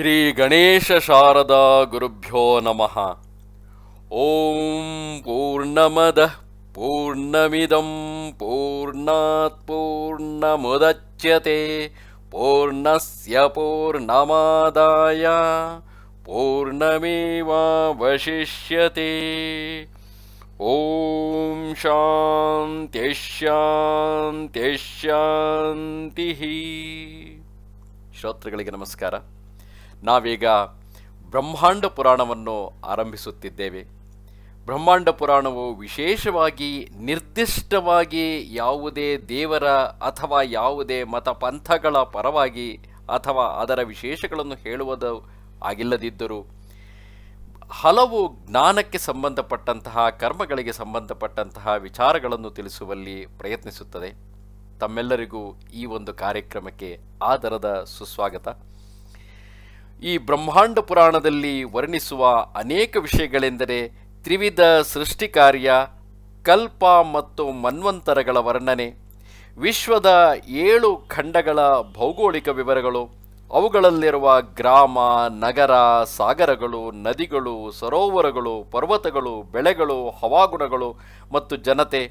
शारदा गुरुभ्यो नमः ॐ पूर्णमदः पूर्णमिदं पूर्णात् पूर्णमुदच्यते पूर्णस्य पूर्णमादाय पूर्णमेवावशिष्यते ॐ शान्तिः श्रोत्रिक नमस्कारः ನಾವೀಗ ಬ್ರಹ್ಮಾಂಡ ಪುರಾಣವನ್ನು ಆರಂಭಿಸುತ್ತಿದ್ದೇವೆ ಬ್ರಹ್ಮಾಂಡ ಪುರಾಣವು ವಿಶೇಷವಾಗಿ ನಿರ್ದಿಷ್ಟವಾಗಿ ಯಾವುದೇ ದೇವರ ಅಥವಾ ಯಾವುದೇ ಮತ ಪಂಥಗಳ ಪರವಾಗಿ ಅಥವಾ ಅದರ ವಿಶೇಷಗಳನ್ನು ಹೇಳುವುದು ಆಗಿಲ್ಲದಿದ್ದರೂ ಹಲವು ಜ್ಞಾನಕ್ಕೆ ಸಂಬಂಧಪಟ್ಟಂತಹ ಕರ್ಮಗಳಿಗೆ ಸಂಬಂಧಪಟ್ಟಂತಹ ವಿಚಾರಗಳನ್ನು ತಿಳಿಸುವಲ್ಲಿ ಪ್ರಯತ್ನಿಸುತ್ತದೆ ತಮ್ಮೆಲ್ಲರಿಗೂ ಈ ಒಂದು ಕಾರ್ಯಕ್ರಮಕ್ಕೆ ಆದರದ ಸುಸ್ವಾಗತ ಈ ಬ್ರಹ್ಮಾಂಡ ಪುರಾಣದಲ್ಲಿ ವರ್ಣಿಸುವ ಅನೇಕ ವಿಷಯಗಳೆಂದರೆ ತ್ರಿವಿಧ ಸೃಷ್ಟಿಕಾರ್ಯ ಕಲ್ಪ ಮತ್ತು ಮನ್ವಂತರಗಳ ವರ್ಣನೆ ವಿಶ್ವದ ಏಳು ಖಂಡಗಳ ಭೌಗೋಳಿಕ ವಿವರಗಳು ಅವುಗಳಲ್ಲಿರುವ ಗ್ರಾಮ ನಗರ ಸಾಗರಗಳು ನದಿಗಳು ಸರೋವರಗಳು ಪರ್ವತಗಳು ಬೆಳೆಗಳು ಹವಾಗುಣಗಳು ಮತ್ತು ಜನತೆ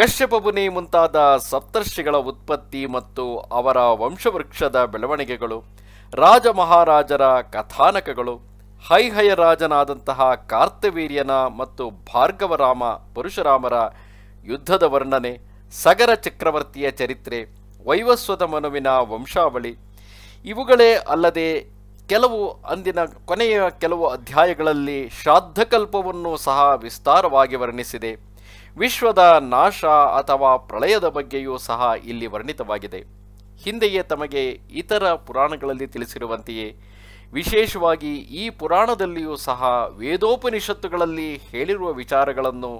ಕಶ್ಯಪಬುನಿ ಮುಂತಾದ ಸಪ್ತರ್ಷಿಗಳ ಉತ್ಪತ್ತಿ ಮತ್ತು ಅವರ ವಂಶವೃಕ್ಷದ ಬೆಳವಣಿಗೆಗಳು ರಾಜ ಮಹಾರಾಜರ ಕಥಾನಕಗಳು ಹೈಹಯರಾಜನಾದಂತಹ ಕಾರ್ತವೀರ್ಯನ ಮತ್ತು ಭಾರ್ಗವರಾಮ ಪರಶುರಾಮರ ಯುದ್ಧದ ವರ್ಣನೆ ಸಗರ ಚಕ್ರವರ್ತಿಯ ಚರಿತ್ರೆ ವೈವಸ್ವದ ಮನುವಿನ ವಂಶಾವಳಿ ಇವುಗಳೇ ಅಲ್ಲದೆ ಕೆಲವು ಅಂದಿನ ಕೊನೆಯ ಕೆಲವು ಅಧ್ಯಾಯಗಳಲ್ಲಿ ಶ್ರಾದ್ದಕಲ್ಪವನ್ನು ಸಹ ವಿಸ್ತಾರವಾಗಿ ವರ್ಣಿಸಿದೆ ವಿಶ್ವದ ನಾಶ ಅಥವಾ ಪ್ರಳಯದ ಬಗ್ಗೆಯೂ ಸಹ ಇಲ್ಲಿ ವರ್ಣಿತವಾಗಿದೆ ಹಿಂದೆಯೇ ತಮಗೆ ಇತರ ಪುರಾಣಗಳಲ್ಲಿ ತಿಳಿಸಿರುವಂತೆಯೇ ವಿಶೇಷವಾಗಿ ಈ ಪುರಾಣದಲ್ಲಿಯೂ ಸಹ ವೇದೋಪನಿಷತ್ತುಗಳಲ್ಲಿ ಹೇಳಿರುವ ವಿಚಾರಗಳನ್ನು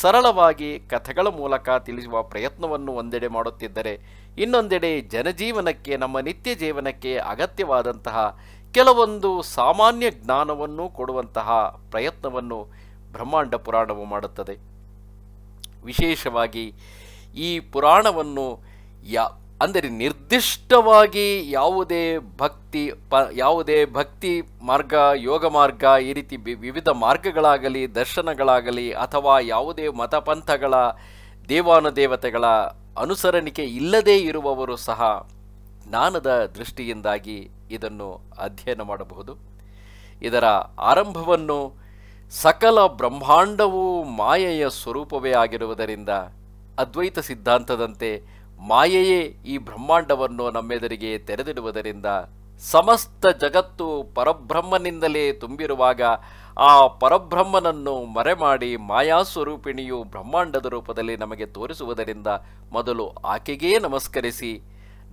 ಸರಳವಾಗಿ ಕಥೆಗಳ ಮೂಲಕ ತಿಳಿಸುವ ಪ್ರಯತ್ನವನ್ನು ಒಂದೆಡೆ ಮಾಡುತ್ತಿದ್ದರೆ ಇನ್ನೊಂದೆಡೆ ಜನಜೀವನಕ್ಕೆ ನಮ್ಮ ನಿತ್ಯ ಜೀವನಕ್ಕೆ ಅಗತ್ಯವಾದಂತಹ ಕೆಲವೊಂದು ಸಾಮಾನ್ಯ ಜ್ಞಾನವನ್ನು ಕೊಡುವಂತಹ ಪ್ರಯತ್ನವನ್ನು ಬ್ರಹ್ಮಾಂಡ ಪುರಾಣವು ಮಾಡುತ್ತದೆ ವಿಶೇಷವಾಗಿ ಈ ಪುರಾಣವನ್ನು ಯಾ ಅಂದರೆ ನಿರ್ದಿಷ್ಟವಾಗಿ ಯಾವುದೇ ಭಕ್ತಿ ಪ ಯಾವುದೇ ಭಕ್ತಿ ಮಾರ್ಗ ಯೋಗ ಮಾರ್ಗ ಈ ರೀತಿ ವಿವಿಧ ಮಾರ್ಗಗಳಾಗಲಿ ದರ್ಶನಗಳಾಗಲಿ ಅಥವಾ ಯಾವುದೇ ಮತಪಂಥಗಳ ದೇವಾನುದೇವತೆಗಳ ಅನುಸರಣಿಕೆ ಇಲ್ಲದೇ ಇರುವವರು ಸಹ ಜ್ಞಾನದ ದೃಷ್ಟಿಯಿಂದಾಗಿ ಇದನ್ನು ಅಧ್ಯಯನ ಮಾಡಬಹುದು ಇದರ ಆರಂಭವನ್ನು ಸಕಲ ಬ್ರಹ್ಮಾಂಡವು ಮಾಯೆಯ ಸ್ವರೂಪವೇ ಆಗಿರುವುದರಿಂದ ಅದ್ವೈತ ಸಿದ್ಧಾಂತದಂತೆ ಮಾಯೆಯೇ ಈ ಬ್ರಹ್ಮಾಂಡವನ್ನು ನಮ್ಮೆದುರಿಗೆ ತೆರೆದಿಡುವುದರಿಂದ ಸಮಸ್ತ ಜಗತ್ತು ಪರಬ್ರಹ್ಮನಿಂದಲೇ ತುಂಬಿರುವಾಗ ಆ ಪರಬ್ರಹ್ಮನನ್ನು ಮರೆಮಾಡಿ ಮಾಯಾಸ್ವರೂಪಿಣಿಯು ಬ್ರಹ್ಮಾಂಡದ ರೂಪದಲ್ಲಿ ನಮಗೆ ತೋರಿಸುವುದರಿಂದ ಮೊದಲು ಆಕೆಗೇ ನಮಸ್ಕರಿಸಿ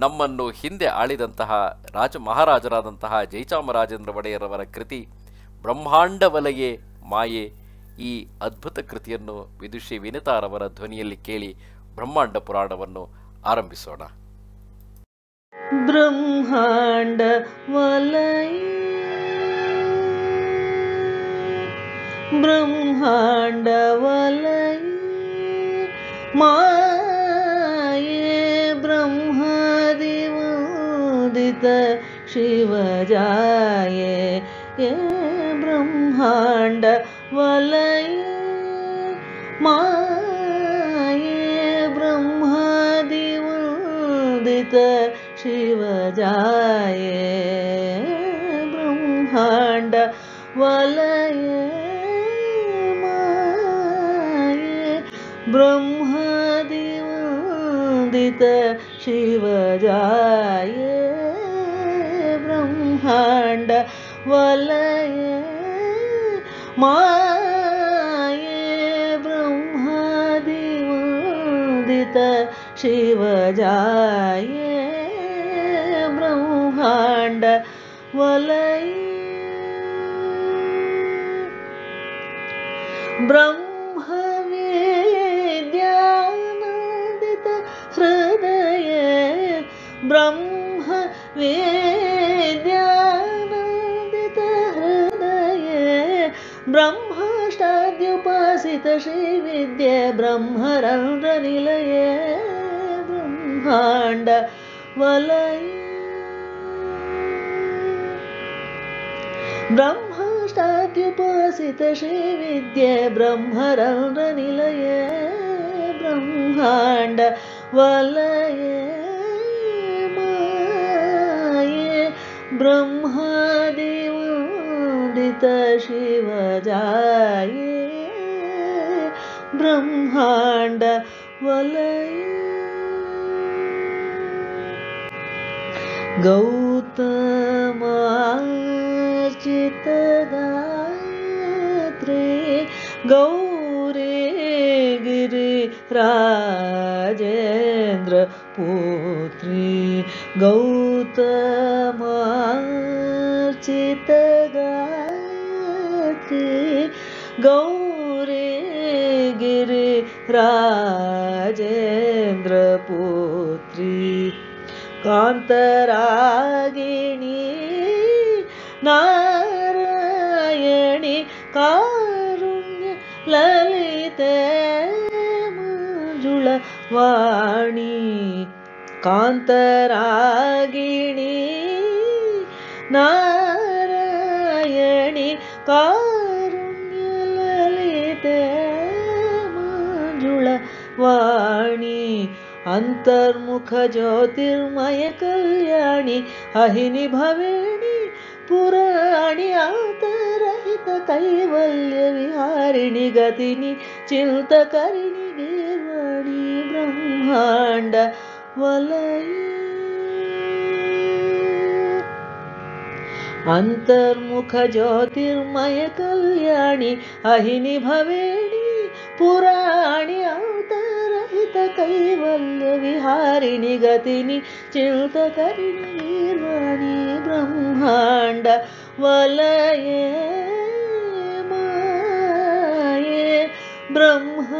ನಮ್ಮನ್ನು ಹಿಂದೆ ಆಳಿದಂತಹ ರಾಜ ಮಹಾರಾಜರಾದಂತಹ ಜೈಚಾಮರಾಜೇಂದ್ರ ಒಡೆಯರವರ ಕೃತಿ ಬ್ರಹ್ಮಾಂಡ ಮಾಯೆ ಈ ಅದ್ಭುತ ಕೃತಿಯನ್ನು ವಿದುಷಿ ವಿನಿತಾರವರ ಧ್ವನಿಯಲ್ಲಿ ಕೇಳಿ ಬ್ರಹ್ಮಾಂಡ ಪುರಾಣವನ್ನು ஆரம்பிச்சோடா பிரம்மாண்ட வலை பிரம்மாண்ட வலை மாயே பிரம்மாதிவோதித சிவஜாயே ஏ பிரம்மாண்ட வலை ब्रह्माण्ड वे मा ब्रह्मा दिव दित शिव जा ब्रह्माण्ड वे मे ब्रह्मा शिव जा वलय ब्रह्म वेद्यादित हृदय ब्रह्म श्रीविद्य ब्रह्म ब्रह्माण्ड ब्रह्माष्टाद्युपसितश्रीविद्ये ब्रह्मरंद्रनिलये ब्रह्माण्ड वलये मये ब्रह्मादिवशिवये ब्रह्माण्ड वलये गौ दात्रे गौरे गिरि राजेन्द्र पुत्री गौतमा चित् गात्री राजेन्द्र पुत्री कान्तरा वाणी कान्तरागिणी नारयणि कारुण्य ललित वाणी अन्तर्मुख ज्योतिर्मय कल्याणि अहिनी भवेणि पुराणि कैवल्य कैवल्यविहारिणि गतिनि चिन्तकर्णि अन्तर्मुख ज्योतिर्मय कल्याणि अहिनि भवेणि पुराणि अवतरहित कैवल्य विहारिणि गतिनि चिन्तरिणीवनि ब्रह्माण्ड वलये ब्रह्मा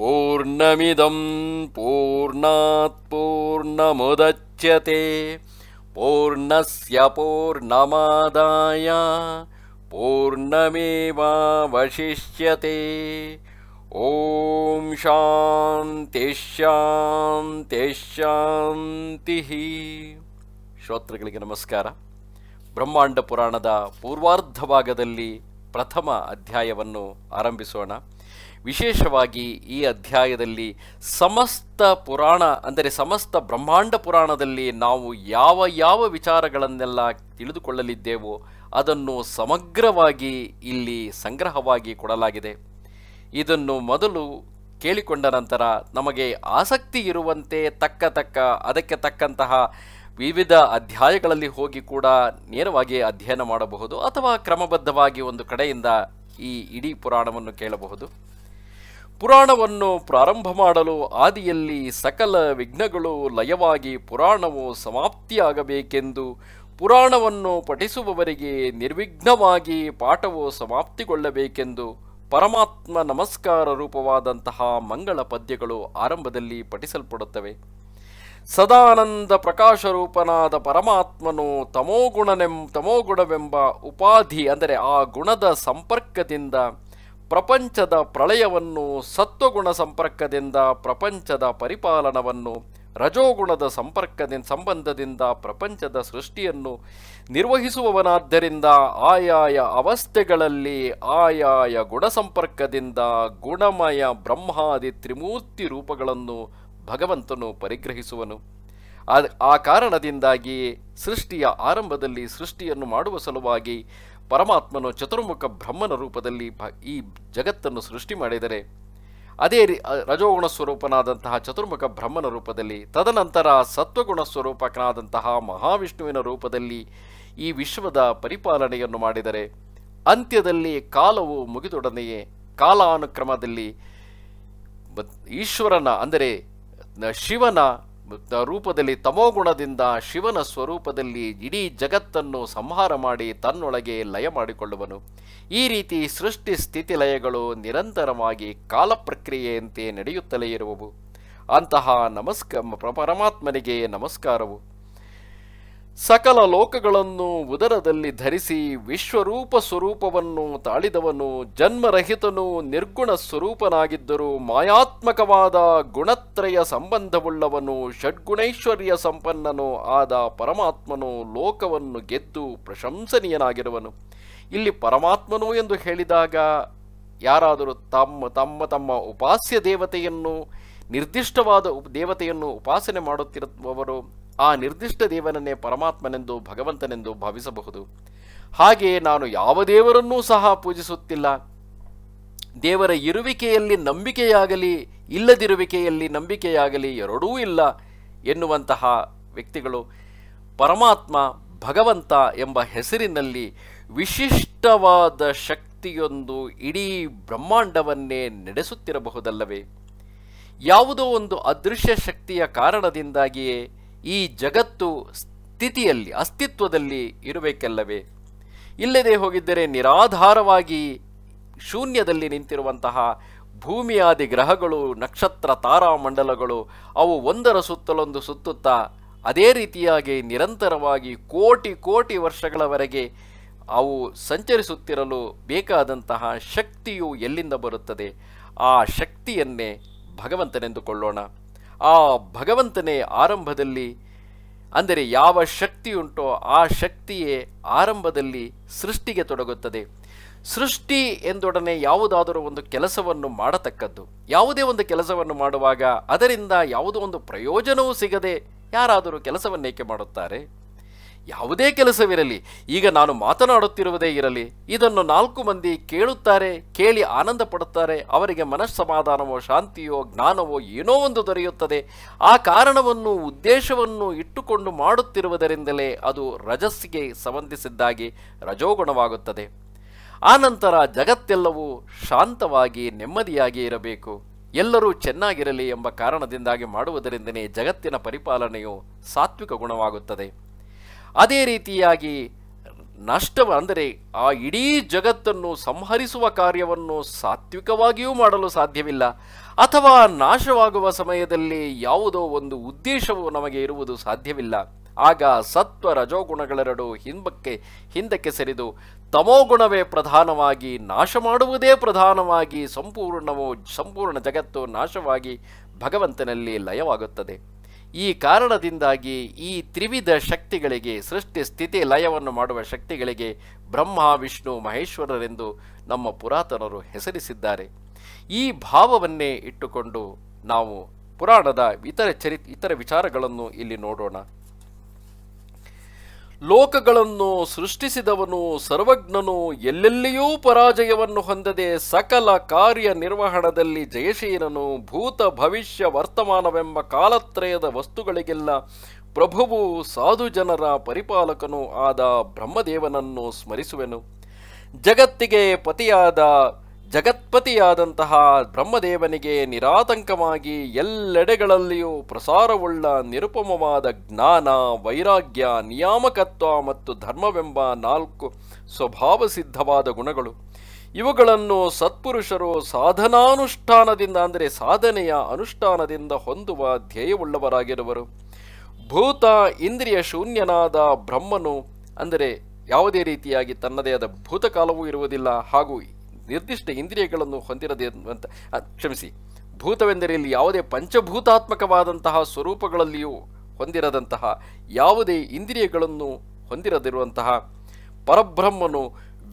ಪೂರ್ಣಮಿದಂ ಪೂರ್ಣಾತ್ ಪೂರ್ಣಸ್ಯ ಪೂರ್ಣಮೇವಾ ಪೂರ್ಣಮೇವಿಷ್ಯತೆ ಓಂ ಶಾಂತಿ ಶಾಂತಿ ತೇ ಶಾಂತಿ ಶ್ರೋತ್ರಗಳಿಗೆ ನಮಸ್ಕಾರ ಬ್ರಹ್ಮಾಂಡ ಪುರಾಣದ ಪೂರ್ವಾರ್ಧ ಭಾಗದಲ್ಲಿ ಪ್ರಥಮ ಅಧ್ಯಾಯವನ್ನು ಆರಂಭಿಸೋಣ ವಿಶೇಷವಾಗಿ ಈ ಅಧ್ಯಾಯದಲ್ಲಿ ಸಮಸ್ತ ಪುರಾಣ ಅಂದರೆ ಸಮಸ್ತ ಬ್ರಹ್ಮಾಂಡ ಪುರಾಣದಲ್ಲಿ ನಾವು ಯಾವ ಯಾವ ವಿಚಾರಗಳನ್ನೆಲ್ಲ ತಿಳಿದುಕೊಳ್ಳಲಿದ್ದೇವೋ ಅದನ್ನು ಸಮಗ್ರವಾಗಿ ಇಲ್ಲಿ ಸಂಗ್ರಹವಾಗಿ ಕೊಡಲಾಗಿದೆ ಇದನ್ನು ಮೊದಲು ಕೇಳಿಕೊಂಡ ನಂತರ ನಮಗೆ ಆಸಕ್ತಿ ಇರುವಂತೆ ತಕ್ಕ ತಕ್ಕ ಅದಕ್ಕೆ ತಕ್ಕಂತಹ ವಿವಿಧ ಅಧ್ಯಾಯಗಳಲ್ಲಿ ಹೋಗಿ ಕೂಡ ನೇರವಾಗಿ ಅಧ್ಯಯನ ಮಾಡಬಹುದು ಅಥವಾ ಕ್ರಮಬದ್ಧವಾಗಿ ಒಂದು ಕಡೆಯಿಂದ ಈ ಇಡೀ ಪುರಾಣವನ್ನು ಕೇಳಬಹುದು ಪುರಾಣವನ್ನು ಪ್ರಾರಂಭ ಮಾಡಲು ಆದಿಯಲ್ಲಿ ಸಕಲ ವಿಘ್ನಗಳು ಲಯವಾಗಿ ಪುರಾಣವು ಸಮಾಪ್ತಿಯಾಗಬೇಕೆಂದು ಪುರಾಣವನ್ನು ಪಠಿಸುವವರಿಗೆ ನಿರ್ವಿಘ್ನವಾಗಿ ಪಾಠವು ಸಮಾಪ್ತಿಗೊಳ್ಳಬೇಕೆಂದು ಪರಮಾತ್ಮ ನಮಸ್ಕಾರ ರೂಪವಾದಂತಹ ಮಂಗಳ ಪದ್ಯಗಳು ಆರಂಭದಲ್ಲಿ ಪಠಿಸಲ್ಪಡುತ್ತವೆ ಸದಾನಂದ ಪ್ರಕಾಶರೂಪನಾದ ಪರಮಾತ್ಮನು ತಮೋಗುಣನೆಂ ತಮೋಗುಣವೆಂಬ ಉಪಾಧಿ ಅಂದರೆ ಆ ಗುಣದ ಸಂಪರ್ಕದಿಂದ ಪ್ರಪಂಚದ ಪ್ರಳಯವನ್ನು ಸತ್ವಗುಣ ಸಂಪರ್ಕದಿಂದ ಪ್ರಪಂಚದ ಪರಿಪಾಲನವನ್ನು ರಜೋಗುಣದ ಸಂಪರ್ಕದಿಂದ ಸಂಬಂಧದಿಂದ ಪ್ರಪಂಚದ ಸೃಷ್ಟಿಯನ್ನು ನಿರ್ವಹಿಸುವವನಾದ್ದರಿಂದ ಆಯಾಯ ಅವಸ್ಥೆಗಳಲ್ಲಿ ಆಯಾಯ ಗುಣ ಸಂಪರ್ಕದಿಂದ ಗುಣಮಯ ಬ್ರಹ್ಮಾದಿ ತ್ರಿಮೂರ್ತಿ ರೂಪಗಳನ್ನು ಭಗವಂತನು ಪರಿಗ್ರಹಿಸುವನು ಆ ಕಾರಣದಿಂದಾಗಿ ಸೃಷ್ಟಿಯ ಆರಂಭದಲ್ಲಿ ಸೃಷ್ಟಿಯನ್ನು ಮಾಡುವ ಸಲುವಾಗಿ ಪರಮಾತ್ಮನು ಚತುರ್ಮುಖ ಬ್ರಹ್ಮನ ರೂಪದಲ್ಲಿ ಈ ಜಗತ್ತನ್ನು ಸೃಷ್ಟಿ ಮಾಡಿದರೆ ಅದೇ ರಜೋಗುಣ ಸ್ವರೂಪನಾದಂತಹ ಚತುರ್ಮುಖ ಬ್ರಹ್ಮನ ರೂಪದಲ್ಲಿ ತದನಂತರ ಸತ್ವಗುಣ ಸ್ವರೂಪಕನಾದಂತಹ ಮಹಾವಿಷ್ಣುವಿನ ರೂಪದಲ್ಲಿ ಈ ವಿಶ್ವದ ಪರಿಪಾಲನೆಯನ್ನು ಮಾಡಿದರೆ ಅಂತ್ಯದಲ್ಲಿ ಕಾಲವು ಮುಗಿದೊಡನೆಯೇ ಕಾಲಾನುಕ್ರಮದಲ್ಲಿ ಈಶ್ವರನ ಅಂದರೆ ಶಿವನ ರೂಪದಲ್ಲಿ ತಮೋಗುಣದಿಂದ ಶಿವನ ಸ್ವರೂಪದಲ್ಲಿ ಇಡೀ ಜಗತ್ತನ್ನು ಸಂಹಾರ ಮಾಡಿ ತನ್ನೊಳಗೆ ಲಯ ಮಾಡಿಕೊಳ್ಳುವನು ಈ ರೀತಿ ಸೃಷ್ಟಿ ಸ್ಥಿತಿ ಲಯಗಳು ನಿರಂತರವಾಗಿ ಕಾಲ ಪ್ರಕ್ರಿಯೆಯಂತೆ ನಡೆಯುತ್ತಲೇ ಇರುವವು ಅಂತಹ ನಮಸ್ಕ ಪರಮಾತ್ಮನಿಗೆ ನಮಸ್ಕಾರವು ಸಕಲ ಲೋಕಗಳನ್ನು ಉದರದಲ್ಲಿ ಧರಿಸಿ ವಿಶ್ವರೂಪ ಸ್ವರೂಪವನ್ನು ತಾಳಿದವನು ಜನ್ಮರಹಿತನು ನಿರ್ಗುಣ ಸ್ವರೂಪನಾಗಿದ್ದರೂ ಮಾಯಾತ್ಮಕವಾದ ಗುಣತ್ರಯ ಸಂಬಂಧವುಳ್ಳವನು ಷಡ್ಗುಣೈಶ್ವರ್ಯ ಸಂಪನ್ನನು ಆದ ಪರಮಾತ್ಮನು ಲೋಕವನ್ನು ಗೆದ್ದು ಪ್ರಶಂಸನೀಯನಾಗಿರುವನು ಇಲ್ಲಿ ಪರಮಾತ್ಮನು ಎಂದು ಹೇಳಿದಾಗ ಯಾರಾದರೂ ತಮ್ಮ ತಮ್ಮ ತಮ್ಮ ಉಪಾಸ್ಯ ದೇವತೆಯನ್ನು ನಿರ್ದಿಷ್ಟವಾದ ದೇವತೆಯನ್ನು ಉಪಾಸನೆ ಮಾಡುತ್ತಿರುವವರು ಆ ನಿರ್ದಿಷ್ಟ ದೇವನನ್ನೇ ಪರಮಾತ್ಮನೆಂದು ಭಗವಂತನೆಂದು ಭಾವಿಸಬಹುದು ಹಾಗೆ ನಾನು ಯಾವ ದೇವರನ್ನೂ ಸಹ ಪೂಜಿಸುತ್ತಿಲ್ಲ ದೇವರ ಇರುವಿಕೆಯಲ್ಲಿ ನಂಬಿಕೆಯಾಗಲಿ ಇಲ್ಲದಿರುವಿಕೆಯಲ್ಲಿ ನಂಬಿಕೆಯಾಗಲಿ ಎರಡೂ ಇಲ್ಲ ಎನ್ನುವಂತಹ ವ್ಯಕ್ತಿಗಳು ಪರಮಾತ್ಮ ಭಗವಂತ ಎಂಬ ಹೆಸರಿನಲ್ಲಿ ವಿಶಿಷ್ಟವಾದ ಶಕ್ತಿಯೊಂದು ಇಡೀ ಬ್ರಹ್ಮಾಂಡವನ್ನೇ ನಡೆಸುತ್ತಿರಬಹುದಲ್ಲವೇ ಯಾವುದೋ ಒಂದು ಅದೃಶ್ಯ ಶಕ್ತಿಯ ಕಾರಣದಿಂದಾಗಿಯೇ ಈ ಜಗತ್ತು ಸ್ಥಿತಿಯಲ್ಲಿ ಅಸ್ತಿತ್ವದಲ್ಲಿ ಇರಬೇಕಲ್ಲವೇ ಇಲ್ಲದೆ ಹೋಗಿದ್ದರೆ ನಿರಾಧಾರವಾಗಿ ಶೂನ್ಯದಲ್ಲಿ ನಿಂತಿರುವಂತಹ ಭೂಮಿಯಾದಿ ಗ್ರಹಗಳು ನಕ್ಷತ್ರ ತಾರಾಮಂಡಲಗಳು ಅವು ಒಂದರ ಸುತ್ತಲೊಂದು ಸುತ್ತುತ್ತಾ ಅದೇ ರೀತಿಯಾಗಿ ನಿರಂತರವಾಗಿ ಕೋಟಿ ಕೋಟಿ ವರ್ಷಗಳವರೆಗೆ ಅವು ಸಂಚರಿಸುತ್ತಿರಲು ಬೇಕಾದಂತಹ ಶಕ್ತಿಯು ಎಲ್ಲಿಂದ ಬರುತ್ತದೆ ಆ ಶಕ್ತಿಯನ್ನೇ ಭಗವಂತನೆಂದುಕೊಳ್ಳೋಣ ಆ ಭಗವಂತನೇ ಆರಂಭದಲ್ಲಿ ಅಂದರೆ ಯಾವ ಶಕ್ತಿಯುಂಟೋ ಆ ಶಕ್ತಿಯೇ ಆರಂಭದಲ್ಲಿ ಸೃಷ್ಟಿಗೆ ತೊಡಗುತ್ತದೆ ಸೃಷ್ಟಿ ಎಂದೊಡನೆ ಯಾವುದಾದರೂ ಒಂದು ಕೆಲಸವನ್ನು ಮಾಡತಕ್ಕದ್ದು ಯಾವುದೇ ಒಂದು ಕೆಲಸವನ್ನು ಮಾಡುವಾಗ ಅದರಿಂದ ಯಾವುದೋ ಒಂದು ಪ್ರಯೋಜನವೂ ಸಿಗದೆ ಯಾರಾದರೂ ಕೆಲಸವನ್ನೇಕೆ ಮಾಡುತ್ತಾರೆ ಯಾವುದೇ ಕೆಲಸವಿರಲಿ ಈಗ ನಾನು ಮಾತನಾಡುತ್ತಿರುವುದೇ ಇರಲಿ ಇದನ್ನು ನಾಲ್ಕು ಮಂದಿ ಕೇಳುತ್ತಾರೆ ಕೇಳಿ ಆನಂದ ಪಡುತ್ತಾರೆ ಅವರಿಗೆ ಮನಸ್ಸಮಾಧಾನವೋ ಶಾಂತಿಯೋ ಜ್ಞಾನವೋ ಏನೋ ಒಂದು ದೊರೆಯುತ್ತದೆ ಆ ಕಾರಣವನ್ನು ಉದ್ದೇಶವನ್ನು ಇಟ್ಟುಕೊಂಡು ಮಾಡುತ್ತಿರುವುದರಿಂದಲೇ ಅದು ರಜಸ್ಸಿಗೆ ಸಂಬಂಧಿಸಿದ್ದಾಗಿ ರಜೋಗುಣವಾಗುತ್ತದೆ ಆನಂತರ ಜಗತ್ತೆಲ್ಲವೂ ಶಾಂತವಾಗಿ ನೆಮ್ಮದಿಯಾಗಿ ಇರಬೇಕು ಎಲ್ಲರೂ ಚೆನ್ನಾಗಿರಲಿ ಎಂಬ ಕಾರಣದಿಂದಾಗಿ ಮಾಡುವುದರಿಂದಲೇ ಜಗತ್ತಿನ ಪರಿಪಾಲನೆಯು ಸಾತ್ವಿಕ ಗುಣವಾಗುತ್ತದೆ ಅದೇ ರೀತಿಯಾಗಿ ನಷ್ಟ ಅಂದರೆ ಆ ಇಡೀ ಜಗತ್ತನ್ನು ಸಂಹರಿಸುವ ಕಾರ್ಯವನ್ನು ಸಾತ್ವಿಕವಾಗಿಯೂ ಮಾಡಲು ಸಾಧ್ಯವಿಲ್ಲ ಅಥವಾ ನಾಶವಾಗುವ ಸಮಯದಲ್ಲಿ ಯಾವುದೋ ಒಂದು ಉದ್ದೇಶವು ನಮಗೆ ಇರುವುದು ಸಾಧ್ಯವಿಲ್ಲ ಆಗ ಸತ್ವ ರಜೋಗುಣಗಳೆರಡು ಹಿಂಬಕ್ಕೆ ಹಿಂದಕ್ಕೆ ಸರಿದು ತಮೋಗುಣವೇ ಪ್ರಧಾನವಾಗಿ ನಾಶ ಮಾಡುವುದೇ ಪ್ರಧಾನವಾಗಿ ಸಂಪೂರ್ಣವು ಸಂಪೂರ್ಣ ಜಗತ್ತು ನಾಶವಾಗಿ ಭಗವಂತನಲ್ಲಿ ಲಯವಾಗುತ್ತದೆ ಈ ಕಾರಣದಿಂದಾಗಿ ಈ ತ್ರಿವಿಧ ಶಕ್ತಿಗಳಿಗೆ ಸೃಷ್ಟಿ ಸ್ಥಿತಿ ಲಯವನ್ನು ಮಾಡುವ ಶಕ್ತಿಗಳಿಗೆ ಬ್ರಹ್ಮ ವಿಷ್ಣು ಮಹೇಶ್ವರರೆಂದು ನಮ್ಮ ಪುರಾತನರು ಹೆಸರಿಸಿದ್ದಾರೆ ಈ ಭಾವವನ್ನೇ ಇಟ್ಟುಕೊಂಡು ನಾವು ಪುರಾಣದ ಇತರ ಚರಿ ಇತರ ವಿಚಾರಗಳನ್ನು ಇಲ್ಲಿ ನೋಡೋಣ ಲೋಕಗಳನ್ನು ಸೃಷ್ಟಿಸಿದವನು ಸರ್ವಜ್ಞನು ಎಲ್ಲೆಲ್ಲಿಯೂ ಪರಾಜಯವನ್ನು ಹೊಂದದೆ ಸಕಲ ಕಾರ್ಯ ನಿರ್ವಹಣದಲ್ಲಿ ಜಯಶೀಲನು ಭೂತ ಭವಿಷ್ಯ ವರ್ತಮಾನವೆಂಬ ಕಾಲತ್ರಯದ ವಸ್ತುಗಳಿಗೆಲ್ಲ ಪ್ರಭುವು ಸಾಧು ಜನರ ಪರಿಪಾಲಕನೂ ಆದ ಬ್ರಹ್ಮದೇವನನ್ನು ಸ್ಮರಿಸುವೆನು ಜಗತ್ತಿಗೆ ಪತಿಯಾದ ಜಗತ್ಪತಿಯಾದಂತಹ ಬ್ರಹ್ಮದೇವನಿಗೆ ನಿರಾತಂಕವಾಗಿ ಎಲ್ಲೆಡೆಗಳಲ್ಲಿಯೂ ಪ್ರಸಾರವುಳ್ಳ ನಿರುಪಮವಾದ ಜ್ಞಾನ ವೈರಾಗ್ಯ ನಿಯಾಮಕತ್ವ ಮತ್ತು ಧರ್ಮವೆಂಬ ನಾಲ್ಕು ಸ್ವಭಾವಸಿದ್ಧವಾದ ಗುಣಗಳು ಇವುಗಳನ್ನು ಸತ್ಪುರುಷರು ಸಾಧನಾನುಷ್ಠಾನದಿಂದ ಅಂದರೆ ಸಾಧನೆಯ ಅನುಷ್ಠಾನದಿಂದ ಹೊಂದುವ ಧ್ಯೇಯವುಳ್ಳವರಾಗಿರುವರು ಭೂತ ಇಂದ್ರಿಯ ಶೂನ್ಯನಾದ ಬ್ರಹ್ಮನು ಅಂದರೆ ಯಾವುದೇ ರೀತಿಯಾಗಿ ತನ್ನದೇ ಆದ ಭೂತಕಾಲವೂ ಇರುವುದಿಲ್ಲ ಹಾಗೂ ನಿರ್ದಿಷ್ಟ ಇಂದ್ರಿಯಗಳನ್ನು ಹೊಂದಿರದೆ ಅಂತ ಕ್ಷಮಿಸಿ ಭೂತವೆಂದರೆ ಇಲ್ಲಿ ಯಾವುದೇ ಪಂಚಭೂತಾತ್ಮಕವಾದಂತಹ ಸ್ವರೂಪಗಳಲ್ಲಿಯೂ ಹೊಂದಿರದಂತಹ ಯಾವುದೇ ಇಂದ್ರಿಯಗಳನ್ನು ಹೊಂದಿರದಿರುವಂತಹ ಪರಬ್ರಹ್ಮನು